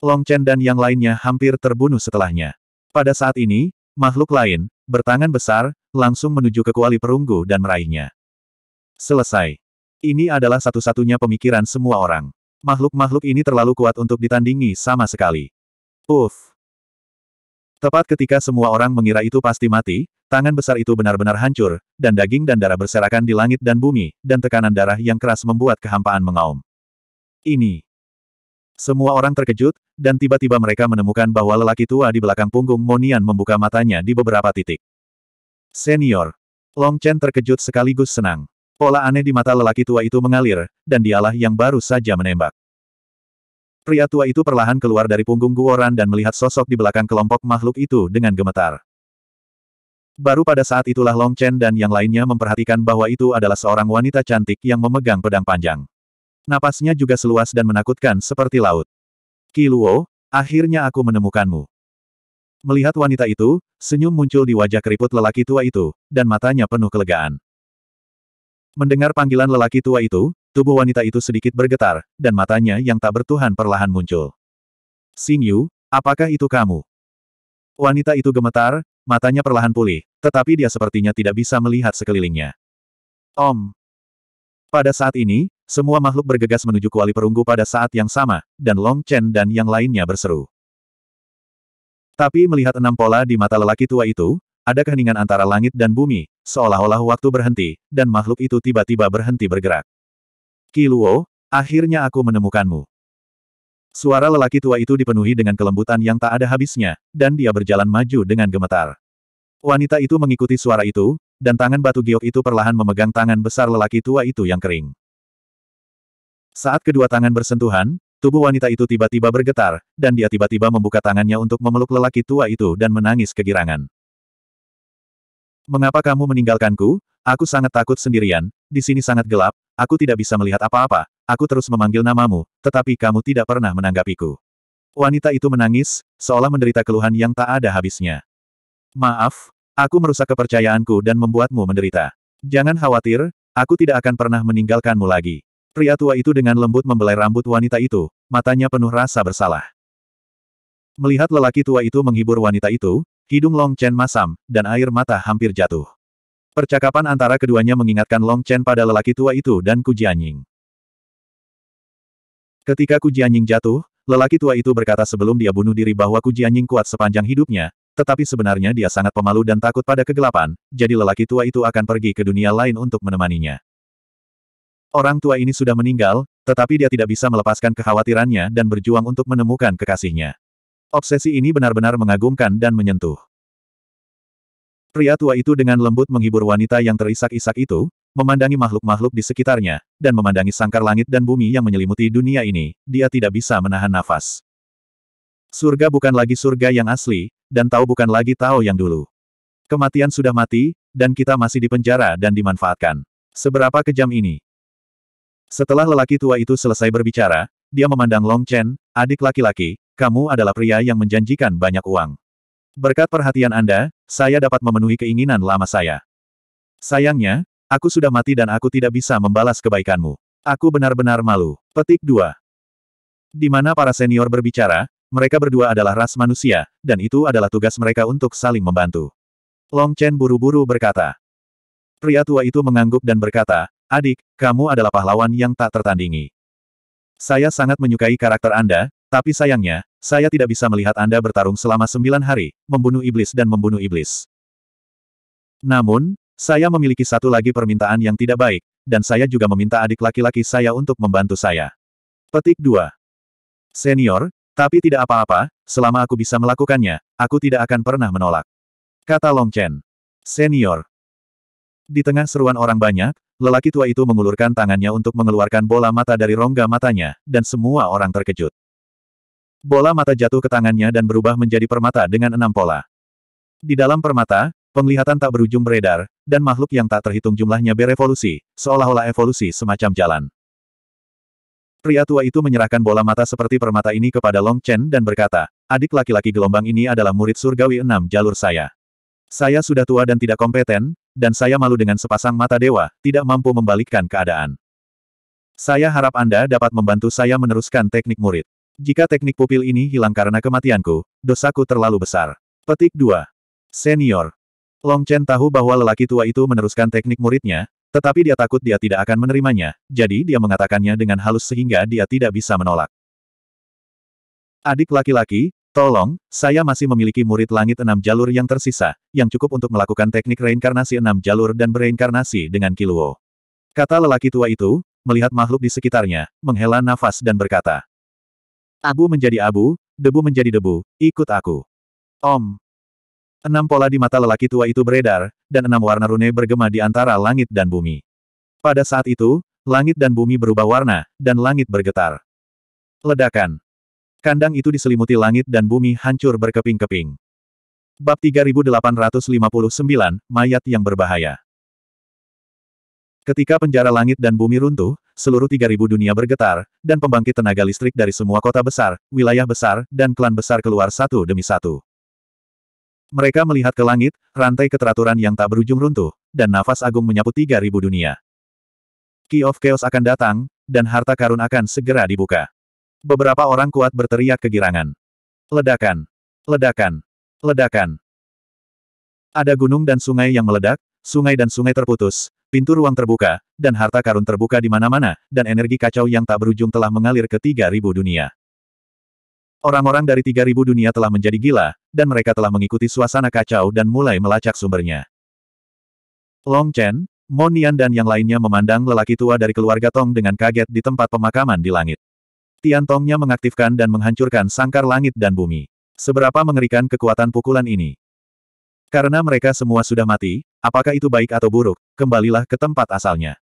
Long Chen dan yang lainnya hampir terbunuh setelahnya. Pada saat ini, makhluk lain, bertangan besar, langsung menuju ke kuali perunggu dan meraihnya. Selesai. Ini adalah satu-satunya pemikiran semua orang. Makhluk-makhluk ini terlalu kuat untuk ditandingi sama sekali. Uff, Tepat ketika semua orang mengira itu pasti mati, tangan besar itu benar-benar hancur, dan daging dan darah berserakan di langit dan bumi, dan tekanan darah yang keras membuat kehampaan mengaum. Ini. Semua orang terkejut, dan tiba-tiba mereka menemukan bahwa lelaki tua di belakang punggung Monian membuka matanya di beberapa titik. Senior. Long Chen terkejut sekaligus senang. Pola aneh di mata lelaki tua itu mengalir, dan dialah yang baru saja menembak pria tua itu perlahan keluar dari punggung Guoran dan melihat sosok di belakang kelompok makhluk itu dengan gemetar. Baru pada saat itulah Long Chen dan yang lainnya memperhatikan bahwa itu adalah seorang wanita cantik yang memegang pedang panjang. Napasnya juga seluas dan menakutkan seperti laut. Kiluo, akhirnya aku menemukanmu. Melihat wanita itu, senyum muncul di wajah keriput lelaki tua itu, dan matanya penuh kelegaan. Mendengar panggilan lelaki tua itu, Tubuh wanita itu sedikit bergetar, dan matanya yang tak bertuhan perlahan muncul. Xing Yu, apakah itu kamu? Wanita itu gemetar, matanya perlahan pulih, tetapi dia sepertinya tidak bisa melihat sekelilingnya. Om. Pada saat ini, semua makhluk bergegas menuju kuali perunggu pada saat yang sama, dan Long Chen dan yang lainnya berseru. Tapi melihat enam pola di mata lelaki tua itu, ada keheningan antara langit dan bumi, seolah-olah waktu berhenti, dan makhluk itu tiba-tiba berhenti bergerak. Kiluo, akhirnya aku menemukanmu. Suara lelaki tua itu dipenuhi dengan kelembutan yang tak ada habisnya, dan dia berjalan maju dengan gemetar. Wanita itu mengikuti suara itu, dan tangan batu giok itu perlahan memegang tangan besar lelaki tua itu yang kering. Saat kedua tangan bersentuhan, tubuh wanita itu tiba-tiba bergetar, dan dia tiba-tiba membuka tangannya untuk memeluk lelaki tua itu dan menangis kegirangan. Mengapa kamu meninggalkanku? Aku sangat takut sendirian, di sini sangat gelap, Aku tidak bisa melihat apa-apa, aku terus memanggil namamu, tetapi kamu tidak pernah menanggapiku. Wanita itu menangis, seolah menderita keluhan yang tak ada habisnya. Maaf, aku merusak kepercayaanku dan membuatmu menderita. Jangan khawatir, aku tidak akan pernah meninggalkanmu lagi. Pria tua itu dengan lembut membelai rambut wanita itu, matanya penuh rasa bersalah. Melihat lelaki tua itu menghibur wanita itu, hidung Long Chen masam, dan air mata hampir jatuh. Percakapan antara keduanya mengingatkan Long Chen pada lelaki tua itu dan Ku Jianying. Ketika Ku Jianying jatuh, lelaki tua itu berkata sebelum dia bunuh diri bahwa Ku Jianying kuat sepanjang hidupnya, tetapi sebenarnya dia sangat pemalu dan takut pada kegelapan, jadi lelaki tua itu akan pergi ke dunia lain untuk menemaninya. Orang tua ini sudah meninggal, tetapi dia tidak bisa melepaskan kekhawatirannya dan berjuang untuk menemukan kekasihnya. Obsesi ini benar-benar mengagumkan dan menyentuh. Pria tua itu dengan lembut menghibur wanita yang terisak-isak itu, memandangi makhluk-makhluk di sekitarnya, dan memandangi sangkar langit dan bumi yang menyelimuti dunia ini, dia tidak bisa menahan nafas. Surga bukan lagi surga yang asli, dan tahu bukan lagi tahu yang dulu. Kematian sudah mati, dan kita masih dipenjara dan dimanfaatkan. Seberapa kejam ini? Setelah lelaki tua itu selesai berbicara, dia memandang Long Chen, adik laki-laki, kamu adalah pria yang menjanjikan banyak uang. Berkat perhatian Anda, saya dapat memenuhi keinginan lama saya. Sayangnya, aku sudah mati dan aku tidak bisa membalas kebaikanmu. Aku benar-benar malu. Petik 2. Di mana para senior berbicara, mereka berdua adalah ras manusia, dan itu adalah tugas mereka untuk saling membantu. Long Chen buru-buru berkata. Pria tua itu mengangguk dan berkata, Adik, kamu adalah pahlawan yang tak tertandingi. Saya sangat menyukai karakter Anda, tapi sayangnya, saya tidak bisa melihat Anda bertarung selama sembilan hari, membunuh iblis dan membunuh iblis. Namun, saya memiliki satu lagi permintaan yang tidak baik, dan saya juga meminta adik laki-laki saya untuk membantu saya. Petik 2. Senior, tapi tidak apa-apa, selama aku bisa melakukannya, aku tidak akan pernah menolak. Kata Long Chen. Senior. Di tengah seruan orang banyak, lelaki tua itu mengulurkan tangannya untuk mengeluarkan bola mata dari rongga matanya, dan semua orang terkejut. Bola mata jatuh ke tangannya dan berubah menjadi permata dengan enam pola. Di dalam permata, penglihatan tak berujung beredar, dan makhluk yang tak terhitung jumlahnya berevolusi, seolah-olah evolusi semacam jalan. Pria tua itu menyerahkan bola mata seperti permata ini kepada Long Chen dan berkata, adik laki-laki gelombang ini adalah murid surgawi enam jalur saya. Saya sudah tua dan tidak kompeten, dan saya malu dengan sepasang mata dewa, tidak mampu membalikkan keadaan. Saya harap Anda dapat membantu saya meneruskan teknik murid. Jika teknik pupil ini hilang karena kematianku, dosaku terlalu besar. Petik 2. Senior. Long Chen tahu bahwa lelaki tua itu meneruskan teknik muridnya, tetapi dia takut dia tidak akan menerimanya, jadi dia mengatakannya dengan halus sehingga dia tidak bisa menolak. Adik laki-laki, tolong, saya masih memiliki murid langit enam jalur yang tersisa, yang cukup untuk melakukan teknik reinkarnasi enam jalur dan bereinkarnasi dengan Kiluo. Kata lelaki tua itu, melihat makhluk di sekitarnya, menghela nafas dan berkata, Abu menjadi abu, debu menjadi debu, ikut aku. Om. Enam pola di mata lelaki tua itu beredar, dan enam warna rune bergema di antara langit dan bumi. Pada saat itu, langit dan bumi berubah warna, dan langit bergetar. Ledakan. Kandang itu diselimuti langit dan bumi hancur berkeping-keping. Bab 3859, Mayat yang Berbahaya Ketika penjara langit dan bumi runtuh, seluruh 3.000 dunia bergetar, dan pembangkit tenaga listrik dari semua kota besar, wilayah besar, dan klan besar keluar satu demi satu. Mereka melihat ke langit, rantai keteraturan yang tak berujung runtuh, dan nafas agung menyapu 3.000 dunia. Key of Chaos akan datang, dan harta karun akan segera dibuka. Beberapa orang kuat berteriak kegirangan. Ledakan! Ledakan! Ledakan! Ada gunung dan sungai yang meledak, sungai dan sungai terputus, Pintu ruang terbuka, dan harta karun terbuka di mana-mana, dan energi kacau yang tak berujung telah mengalir ke 3.000 dunia. Orang-orang dari 3.000 dunia telah menjadi gila, dan mereka telah mengikuti suasana kacau dan mulai melacak sumbernya. Long Chen, Monian dan yang lainnya memandang lelaki tua dari keluarga Tong dengan kaget di tempat pemakaman di langit. Tian Tongnya mengaktifkan dan menghancurkan sangkar langit dan bumi. Seberapa mengerikan kekuatan pukulan ini. Karena mereka semua sudah mati, apakah itu baik atau buruk, kembalilah ke tempat asalnya.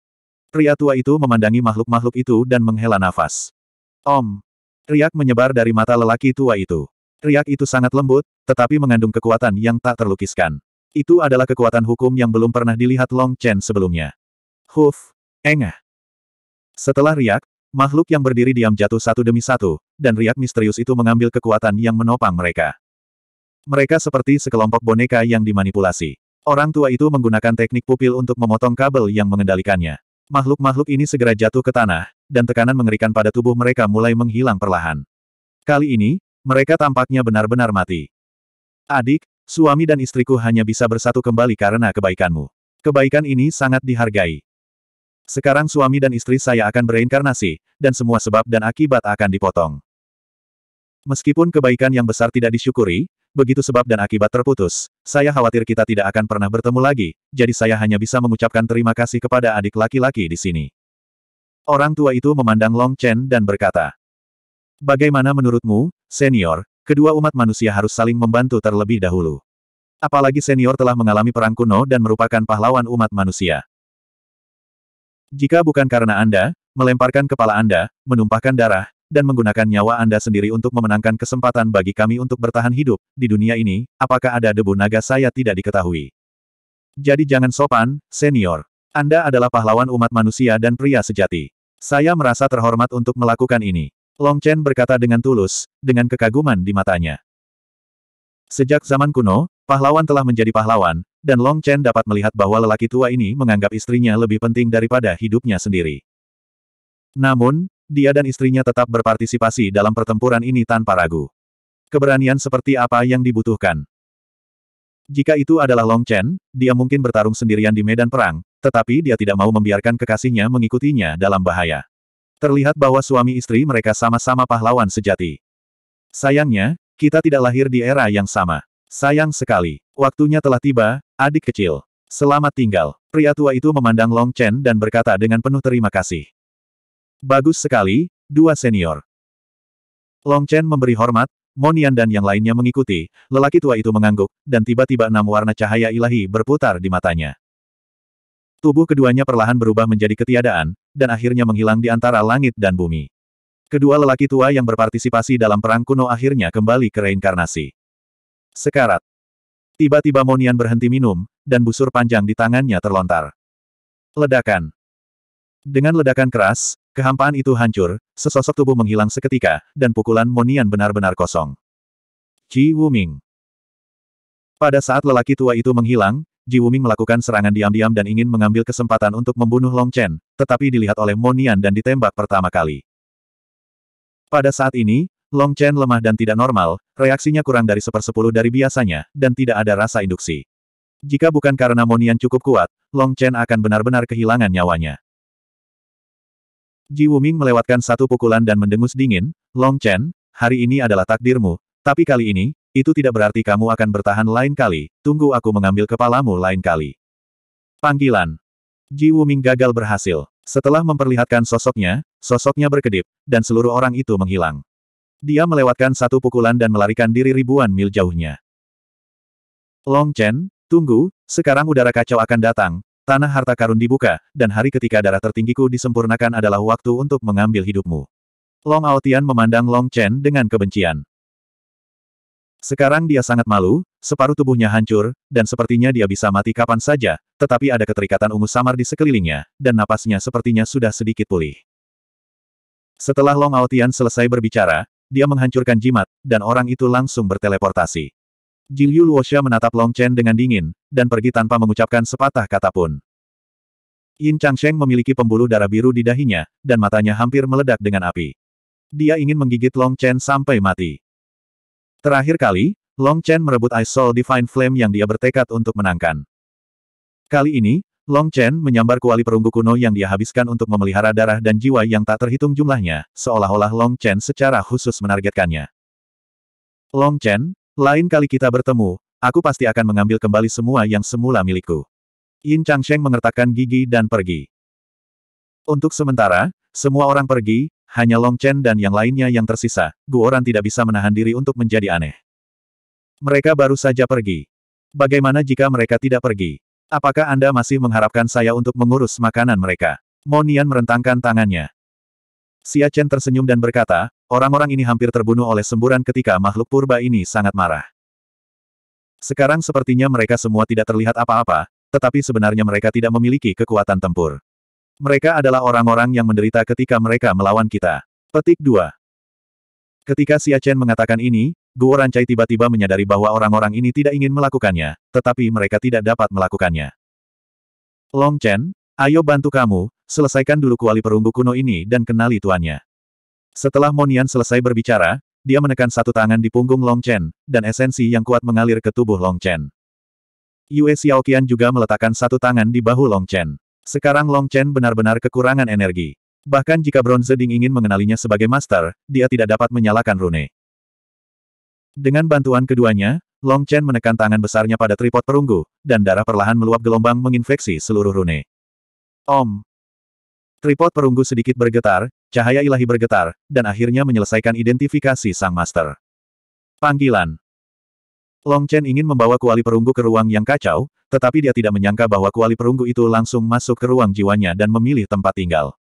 Pria tua itu memandangi makhluk-makhluk itu dan menghela nafas. Om! Riak menyebar dari mata lelaki tua itu. Riak itu sangat lembut, tetapi mengandung kekuatan yang tak terlukiskan. Itu adalah kekuatan hukum yang belum pernah dilihat Long Chen sebelumnya. Huf! Engah! Setelah riak, makhluk yang berdiri diam jatuh satu demi satu, dan riak misterius itu mengambil kekuatan yang menopang mereka. Mereka seperti sekelompok boneka yang dimanipulasi. Orang tua itu menggunakan teknik pupil untuk memotong kabel yang mengendalikannya. Makhluk-makhluk ini segera jatuh ke tanah, dan tekanan mengerikan pada tubuh mereka mulai menghilang perlahan. Kali ini, mereka tampaknya benar-benar mati. Adik, suami dan istriku hanya bisa bersatu kembali karena kebaikanmu. Kebaikan ini sangat dihargai. Sekarang suami dan istri saya akan bereinkarnasi, dan semua sebab dan akibat akan dipotong. Meskipun kebaikan yang besar tidak disyukuri, begitu sebab dan akibat terputus, saya khawatir kita tidak akan pernah bertemu lagi, jadi saya hanya bisa mengucapkan terima kasih kepada adik laki-laki di sini. Orang tua itu memandang Long Chen dan berkata, Bagaimana menurutmu, senior, kedua umat manusia harus saling membantu terlebih dahulu. Apalagi senior telah mengalami perang kuno dan merupakan pahlawan umat manusia. Jika bukan karena Anda, melemparkan kepala Anda, menumpahkan darah, dan menggunakan nyawa Anda sendiri untuk memenangkan kesempatan bagi kami untuk bertahan hidup, di dunia ini, apakah ada debu naga saya tidak diketahui. Jadi jangan sopan, senior. Anda adalah pahlawan umat manusia dan pria sejati. Saya merasa terhormat untuk melakukan ini. Long Chen berkata dengan tulus, dengan kekaguman di matanya. Sejak zaman kuno, pahlawan telah menjadi pahlawan, dan Long Chen dapat melihat bahwa lelaki tua ini menganggap istrinya lebih penting daripada hidupnya sendiri. Namun, dia dan istrinya tetap berpartisipasi dalam pertempuran ini tanpa ragu. Keberanian seperti apa yang dibutuhkan? Jika itu adalah Long Chen, dia mungkin bertarung sendirian di medan perang, tetapi dia tidak mau membiarkan kekasihnya mengikutinya dalam bahaya. Terlihat bahwa suami istri mereka sama-sama pahlawan sejati. Sayangnya, kita tidak lahir di era yang sama. Sayang sekali. Waktunya telah tiba, adik kecil. Selamat tinggal. Pria tua itu memandang Long Chen dan berkata dengan penuh terima kasih. Bagus sekali, dua senior. Long Chen memberi hormat, Monian dan yang lainnya mengikuti, lelaki tua itu mengangguk, dan tiba-tiba enam warna cahaya ilahi berputar di matanya. Tubuh keduanya perlahan berubah menjadi ketiadaan, dan akhirnya menghilang di antara langit dan bumi. Kedua lelaki tua yang berpartisipasi dalam perang kuno akhirnya kembali ke reinkarnasi. Sekarat. Tiba-tiba Monian berhenti minum, dan busur panjang di tangannya terlontar. Ledakan. Dengan ledakan keras, Kehampaan itu hancur, sesosok tubuh menghilang seketika, dan pukulan Monian benar-benar kosong. Ji Wuming Pada saat lelaki tua itu menghilang, Ji Wuming melakukan serangan diam-diam dan ingin mengambil kesempatan untuk membunuh Long Chen, tetapi dilihat oleh Monian dan ditembak pertama kali. Pada saat ini, Long Chen lemah dan tidak normal, reaksinya kurang dari sepersepuluh dari biasanya, dan tidak ada rasa induksi. Jika bukan karena Monian cukup kuat, Long Chen akan benar-benar kehilangan nyawanya. Ji Wuming melewatkan satu pukulan dan mendengus dingin, Long Chen, hari ini adalah takdirmu, tapi kali ini, itu tidak berarti kamu akan bertahan lain kali, tunggu aku mengambil kepalamu lain kali. Panggilan. Ji Wuming gagal berhasil. Setelah memperlihatkan sosoknya, sosoknya berkedip, dan seluruh orang itu menghilang. Dia melewatkan satu pukulan dan melarikan diri ribuan mil jauhnya. Long Chen, tunggu, sekarang udara kacau akan datang, Tanah harta karun dibuka, dan hari ketika darah tertinggiku disempurnakan adalah waktu untuk mengambil hidupmu. Long Aotian memandang Long Chen dengan kebencian. Sekarang dia sangat malu, separuh tubuhnya hancur, dan sepertinya dia bisa mati kapan saja, tetapi ada keterikatan ungu samar di sekelilingnya, dan napasnya sepertinya sudah sedikit pulih. Setelah Long Aotian selesai berbicara, dia menghancurkan jimat, dan orang itu langsung berteleportasi. Jing Yu Luosha menatap Long Chen dengan dingin, dan pergi tanpa mengucapkan sepatah kata pun. Yin Changsheng memiliki pembuluh darah biru di dahinya, dan matanya hampir meledak dengan api. Dia ingin menggigit Long Chen sampai mati. Terakhir kali, Long Chen merebut Ice Soul Divine Flame yang dia bertekad untuk menangkan. Kali ini, Long Chen menyambar kuali perunggu kuno yang dia habiskan untuk memelihara darah dan jiwa yang tak terhitung jumlahnya, seolah-olah Long Chen secara khusus menargetkannya. Long Chen, lain kali kita bertemu, aku pasti akan mengambil kembali semua yang semula milikku. Yin Changsheng mengertakkan gigi dan pergi. Untuk sementara, semua orang pergi, hanya Long Chen dan yang lainnya yang tersisa. Guoran tidak bisa menahan diri untuk menjadi aneh. Mereka baru saja pergi. Bagaimana jika mereka tidak pergi? Apakah Anda masih mengharapkan saya untuk mengurus makanan mereka? Monian merentangkan tangannya. Xia Chen tersenyum dan berkata, Orang-orang ini hampir terbunuh oleh semburan ketika makhluk purba ini sangat marah. Sekarang sepertinya mereka semua tidak terlihat apa-apa, tetapi sebenarnya mereka tidak memiliki kekuatan tempur. Mereka adalah orang-orang yang menderita ketika mereka melawan kita. Petik 2. Ketika Xia Chen mengatakan ini, Guo Rancai tiba-tiba menyadari bahwa orang-orang ini tidak ingin melakukannya, tetapi mereka tidak dapat melakukannya. Long Chen, ayo bantu kamu, selesaikan dulu kuali perunggu kuno ini dan kenali tuannya. Setelah Monian selesai berbicara, dia menekan satu tangan di punggung Long Chen, dan esensi yang kuat mengalir ke tubuh Long Chen. Yue Xiaoqian juga meletakkan satu tangan di bahu Long Chen. Sekarang Long Chen benar-benar kekurangan energi. Bahkan jika Bronze Ding ingin mengenalinya sebagai master, dia tidak dapat menyalakan rune. Dengan bantuan keduanya, Long Chen menekan tangan besarnya pada tripod perunggu, dan darah perlahan meluap gelombang menginfeksi seluruh rune. Om, Tripod perunggu sedikit bergetar, cahaya ilahi bergetar, dan akhirnya menyelesaikan identifikasi sang master. Panggilan Long Chen ingin membawa kuali perunggu ke ruang yang kacau, tetapi dia tidak menyangka bahwa kuali perunggu itu langsung masuk ke ruang jiwanya dan memilih tempat tinggal.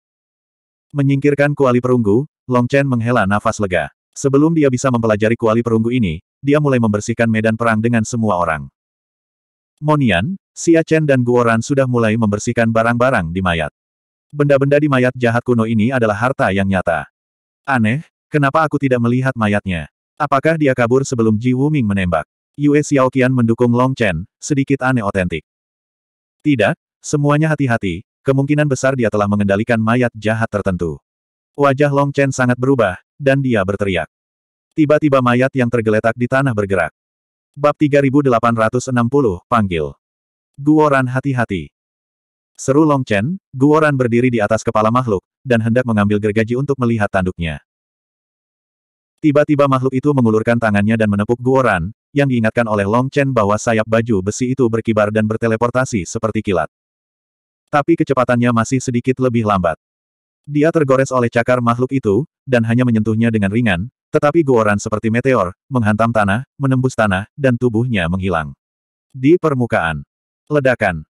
Menyingkirkan kuali perunggu, Long Chen menghela nafas lega. Sebelum dia bisa mempelajari kuali perunggu ini, dia mulai membersihkan medan perang dengan semua orang. Monian, Xia Chen dan Guoran sudah mulai membersihkan barang-barang di mayat. Benda-benda di mayat jahat kuno ini adalah harta yang nyata. Aneh, kenapa aku tidak melihat mayatnya? Apakah dia kabur sebelum Ji Wuming menembak? Yue Xiaoqian mendukung Long Chen, sedikit aneh otentik. Tidak, semuanya hati-hati, kemungkinan besar dia telah mengendalikan mayat jahat tertentu. Wajah Long Chen sangat berubah, dan dia berteriak. Tiba-tiba mayat yang tergeletak di tanah bergerak. Bab 3860, panggil. Guoran hati-hati. Seru Long Chen, Guoran berdiri di atas kepala makhluk, dan hendak mengambil gergaji untuk melihat tanduknya. Tiba-tiba makhluk itu mengulurkan tangannya dan menepuk Guoran, yang diingatkan oleh Long Chen bahwa sayap baju besi itu berkibar dan berteleportasi seperti kilat. Tapi kecepatannya masih sedikit lebih lambat. Dia tergores oleh cakar makhluk itu, dan hanya menyentuhnya dengan ringan, tetapi Guoran seperti meteor, menghantam tanah, menembus tanah, dan tubuhnya menghilang. Di permukaan. Ledakan.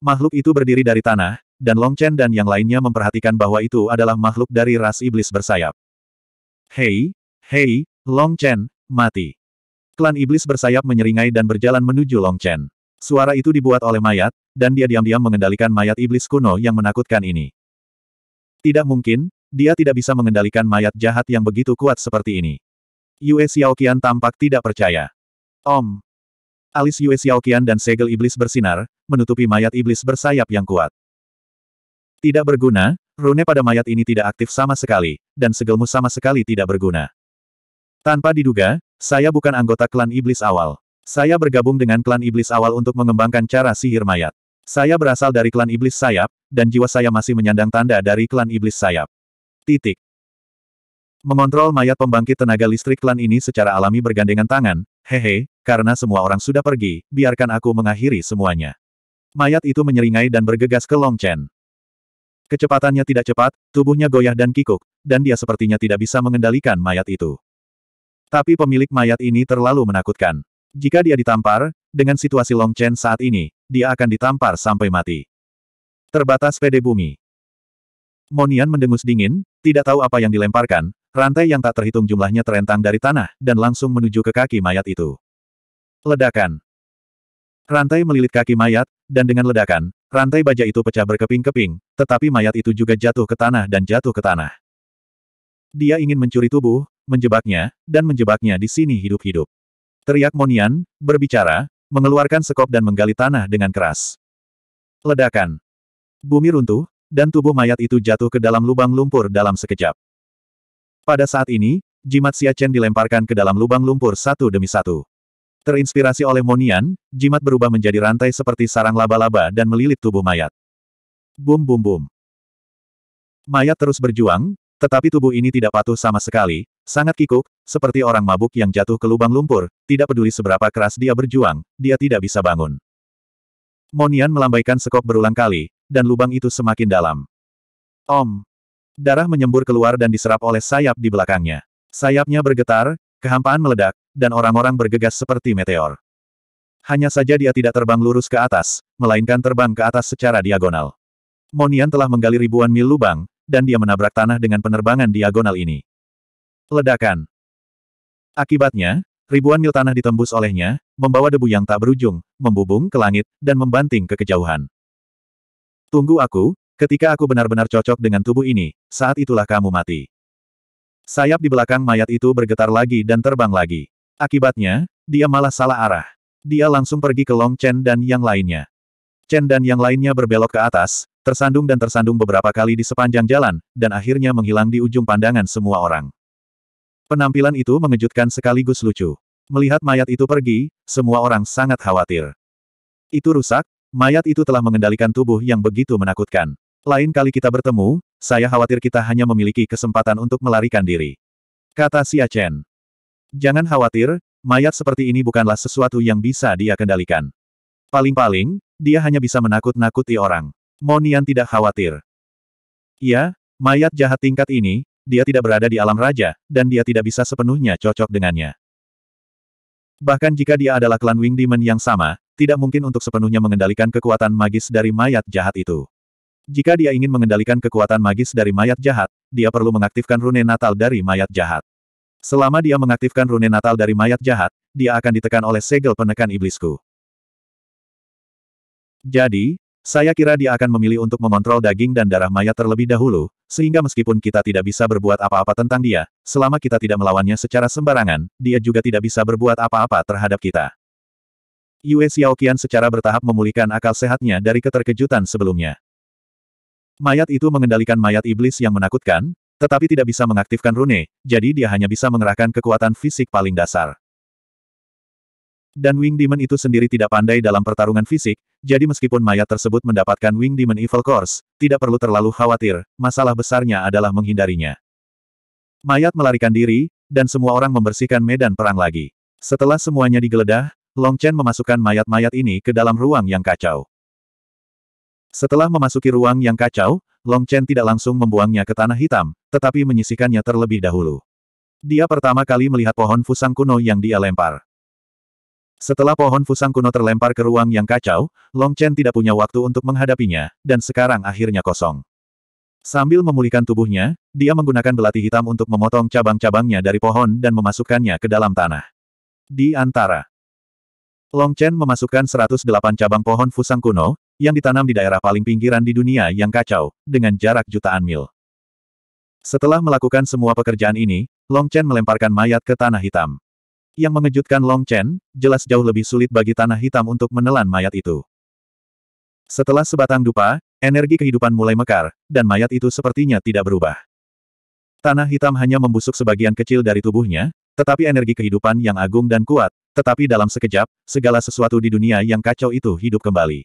Makhluk itu berdiri dari tanah, dan Long Chen dan yang lainnya memperhatikan bahwa itu adalah makhluk dari ras iblis bersayap. Hei, hei, Long Chen, mati. Klan iblis bersayap menyeringai dan berjalan menuju Long Chen. Suara itu dibuat oleh mayat, dan dia diam-diam mengendalikan mayat iblis kuno yang menakutkan ini. Tidak mungkin, dia tidak bisa mengendalikan mayat jahat yang begitu kuat seperti ini. Yue Xiaoqian tampak tidak percaya. Om. Alis Yue Xiaoqian dan segel iblis bersinar, menutupi mayat iblis bersayap yang kuat. Tidak berguna, rune pada mayat ini tidak aktif sama sekali, dan segelmu sama sekali tidak berguna. Tanpa diduga, saya bukan anggota klan iblis awal. Saya bergabung dengan klan iblis awal untuk mengembangkan cara sihir mayat. Saya berasal dari klan iblis sayap, dan jiwa saya masih menyandang tanda dari klan iblis sayap. Titik. Mengontrol mayat pembangkit tenaga listrik klan ini secara alami bergandengan tangan, hehe, karena semua orang sudah pergi, biarkan aku mengakhiri semuanya. Mayat itu menyeringai dan bergegas ke Long Chen. Kecepatannya tidak cepat, tubuhnya goyah dan kikuk, dan dia sepertinya tidak bisa mengendalikan mayat itu. Tapi pemilik mayat ini terlalu menakutkan. Jika dia ditampar, dengan situasi Long Chen saat ini, dia akan ditampar sampai mati. Terbatas pede bumi. Monian mendengus dingin, tidak tahu apa yang dilemparkan, rantai yang tak terhitung jumlahnya terentang dari tanah, dan langsung menuju ke kaki mayat itu. Ledakan. Rantai melilit kaki mayat, dan dengan ledakan, rantai baja itu pecah berkeping-keping, tetapi mayat itu juga jatuh ke tanah dan jatuh ke tanah. Dia ingin mencuri tubuh, menjebaknya, dan menjebaknya di sini hidup-hidup. Teriak Monian, berbicara, mengeluarkan sekop dan menggali tanah dengan keras. Ledakan. Bumi runtuh, dan tubuh mayat itu jatuh ke dalam lubang lumpur dalam sekejap. Pada saat ini, jimat Xia Chen dilemparkan ke dalam lubang lumpur satu demi satu. Terinspirasi oleh Monian, jimat berubah menjadi rantai seperti sarang laba-laba dan melilit tubuh mayat. Bum bum bum. Mayat terus berjuang, tetapi tubuh ini tidak patuh sama sekali, sangat kikuk, seperti orang mabuk yang jatuh ke lubang lumpur, tidak peduli seberapa keras dia berjuang, dia tidak bisa bangun. Monian melambaikan sekop berulang kali, dan lubang itu semakin dalam. Om. Darah menyembur keluar dan diserap oleh sayap di belakangnya. Sayapnya bergetar, kehampaan meledak, dan orang-orang bergegas seperti meteor. Hanya saja dia tidak terbang lurus ke atas, melainkan terbang ke atas secara diagonal. Monian telah menggali ribuan mil lubang, dan dia menabrak tanah dengan penerbangan diagonal ini. Ledakan. Akibatnya, ribuan mil tanah ditembus olehnya, membawa debu yang tak berujung, membubung ke langit, dan membanting ke kejauhan. Tunggu aku, ketika aku benar-benar cocok dengan tubuh ini, saat itulah kamu mati. Sayap di belakang mayat itu bergetar lagi dan terbang lagi. Akibatnya, dia malah salah arah. Dia langsung pergi ke Long Chen dan yang lainnya. Chen dan yang lainnya berbelok ke atas, tersandung dan tersandung beberapa kali di sepanjang jalan, dan akhirnya menghilang di ujung pandangan semua orang. Penampilan itu mengejutkan sekaligus lucu. Melihat mayat itu pergi, semua orang sangat khawatir. Itu rusak, mayat itu telah mengendalikan tubuh yang begitu menakutkan. Lain kali kita bertemu, saya khawatir kita hanya memiliki kesempatan untuk melarikan diri. Kata Xia Chen. Jangan khawatir, mayat seperti ini bukanlah sesuatu yang bisa dia kendalikan. Paling-paling, dia hanya bisa menakut-nakuti orang. Monian tidak khawatir. Ya, mayat jahat tingkat ini, dia tidak berada di alam raja, dan dia tidak bisa sepenuhnya cocok dengannya. Bahkan jika dia adalah klan Wing Demon yang sama, tidak mungkin untuk sepenuhnya mengendalikan kekuatan magis dari mayat jahat itu. Jika dia ingin mengendalikan kekuatan magis dari mayat jahat, dia perlu mengaktifkan rune natal dari mayat jahat. Selama dia mengaktifkan rune natal dari mayat jahat, dia akan ditekan oleh segel penekan iblisku. Jadi, saya kira dia akan memilih untuk mengontrol daging dan darah mayat terlebih dahulu, sehingga meskipun kita tidak bisa berbuat apa-apa tentang dia, selama kita tidak melawannya secara sembarangan, dia juga tidak bisa berbuat apa-apa terhadap kita. Yue Xiaoqian secara bertahap memulihkan akal sehatnya dari keterkejutan sebelumnya. Mayat itu mengendalikan mayat iblis yang menakutkan, tetapi tidak bisa mengaktifkan rune, jadi dia hanya bisa mengerahkan kekuatan fisik paling dasar. Dan Wing Demon itu sendiri tidak pandai dalam pertarungan fisik, jadi meskipun mayat tersebut mendapatkan Wing Demon Evil Course, tidak perlu terlalu khawatir, masalah besarnya adalah menghindarinya. Mayat melarikan diri, dan semua orang membersihkan medan perang lagi. Setelah semuanya digeledah, Long Chen memasukkan mayat-mayat ini ke dalam ruang yang kacau. Setelah memasuki ruang yang kacau, Long Chen tidak langsung membuangnya ke tanah hitam, tetapi menyisikannya terlebih dahulu. Dia pertama kali melihat pohon fusang kuno yang dia lempar. Setelah pohon fusang kuno terlempar ke ruang yang kacau, Long Chen tidak punya waktu untuk menghadapinya, dan sekarang akhirnya kosong. Sambil memulihkan tubuhnya, dia menggunakan belati hitam untuk memotong cabang-cabangnya dari pohon dan memasukkannya ke dalam tanah. Di antara Long Chen memasukkan 108 cabang pohon fusang kuno, yang ditanam di daerah paling pinggiran di dunia yang kacau, dengan jarak jutaan mil. Setelah melakukan semua pekerjaan ini, Long Chen melemparkan mayat ke Tanah Hitam. Yang mengejutkan Long Chen, jelas jauh lebih sulit bagi Tanah Hitam untuk menelan mayat itu. Setelah sebatang dupa, energi kehidupan mulai mekar, dan mayat itu sepertinya tidak berubah. Tanah hitam hanya membusuk sebagian kecil dari tubuhnya, tetapi energi kehidupan yang agung dan kuat, tetapi dalam sekejap, segala sesuatu di dunia yang kacau itu hidup kembali.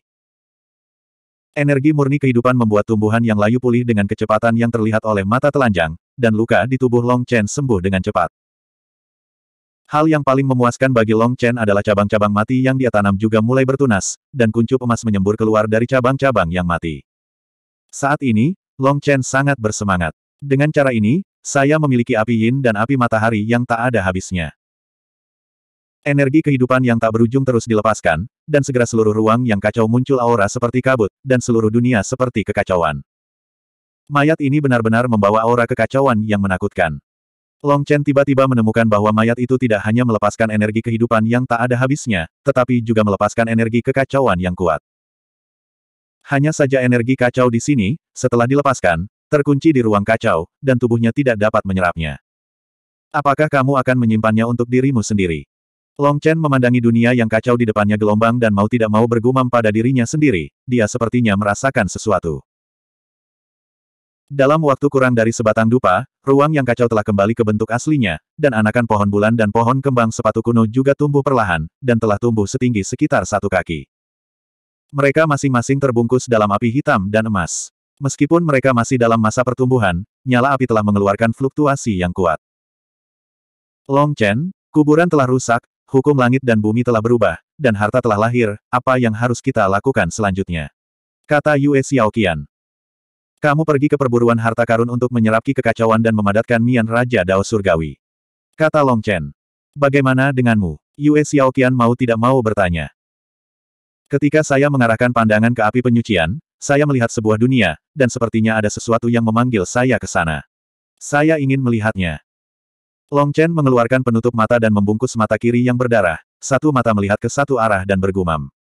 Energi murni kehidupan membuat tumbuhan yang layu pulih dengan kecepatan yang terlihat oleh mata telanjang, dan luka di tubuh Long Chen sembuh dengan cepat. Hal yang paling memuaskan bagi Long Chen adalah cabang-cabang mati yang dia tanam juga mulai bertunas, dan kuncup emas menyembur keluar dari cabang-cabang yang mati. Saat ini, Long Chen sangat bersemangat. Dengan cara ini, saya memiliki api yin dan api matahari yang tak ada habisnya. Energi kehidupan yang tak berujung terus dilepaskan, dan segera seluruh ruang yang kacau muncul aura seperti kabut, dan seluruh dunia seperti kekacauan. Mayat ini benar-benar membawa aura kekacauan yang menakutkan. Long Chen tiba-tiba menemukan bahwa mayat itu tidak hanya melepaskan energi kehidupan yang tak ada habisnya, tetapi juga melepaskan energi kekacauan yang kuat. Hanya saja energi kacau di sini, setelah dilepaskan, terkunci di ruang kacau, dan tubuhnya tidak dapat menyerapnya. Apakah kamu akan menyimpannya untuk dirimu sendiri? Long Chen memandangi dunia yang kacau di depannya gelombang dan mau tidak mau bergumam pada dirinya sendiri, dia sepertinya merasakan sesuatu. Dalam waktu kurang dari sebatang dupa, ruang yang kacau telah kembali ke bentuk aslinya, dan anakan pohon bulan dan pohon kembang sepatu kuno juga tumbuh perlahan, dan telah tumbuh setinggi sekitar satu kaki. Mereka masing-masing terbungkus dalam api hitam dan emas. Meskipun mereka masih dalam masa pertumbuhan, nyala api telah mengeluarkan fluktuasi yang kuat. Long Chen, kuburan telah rusak, Hukum langit dan bumi telah berubah, dan harta telah lahir, apa yang harus kita lakukan selanjutnya? Kata Yue Xiaoqian. Kamu pergi ke perburuan harta karun untuk menyerapki kekacauan dan memadatkan Mian Raja Dao Surgawi. Kata Long Chen. Bagaimana denganmu? Yue Xiaoqian mau tidak mau bertanya. Ketika saya mengarahkan pandangan ke api penyucian, saya melihat sebuah dunia, dan sepertinya ada sesuatu yang memanggil saya ke sana. Saya ingin melihatnya. Long Chen mengeluarkan penutup mata dan membungkus mata kiri yang berdarah, satu mata melihat ke satu arah dan bergumam.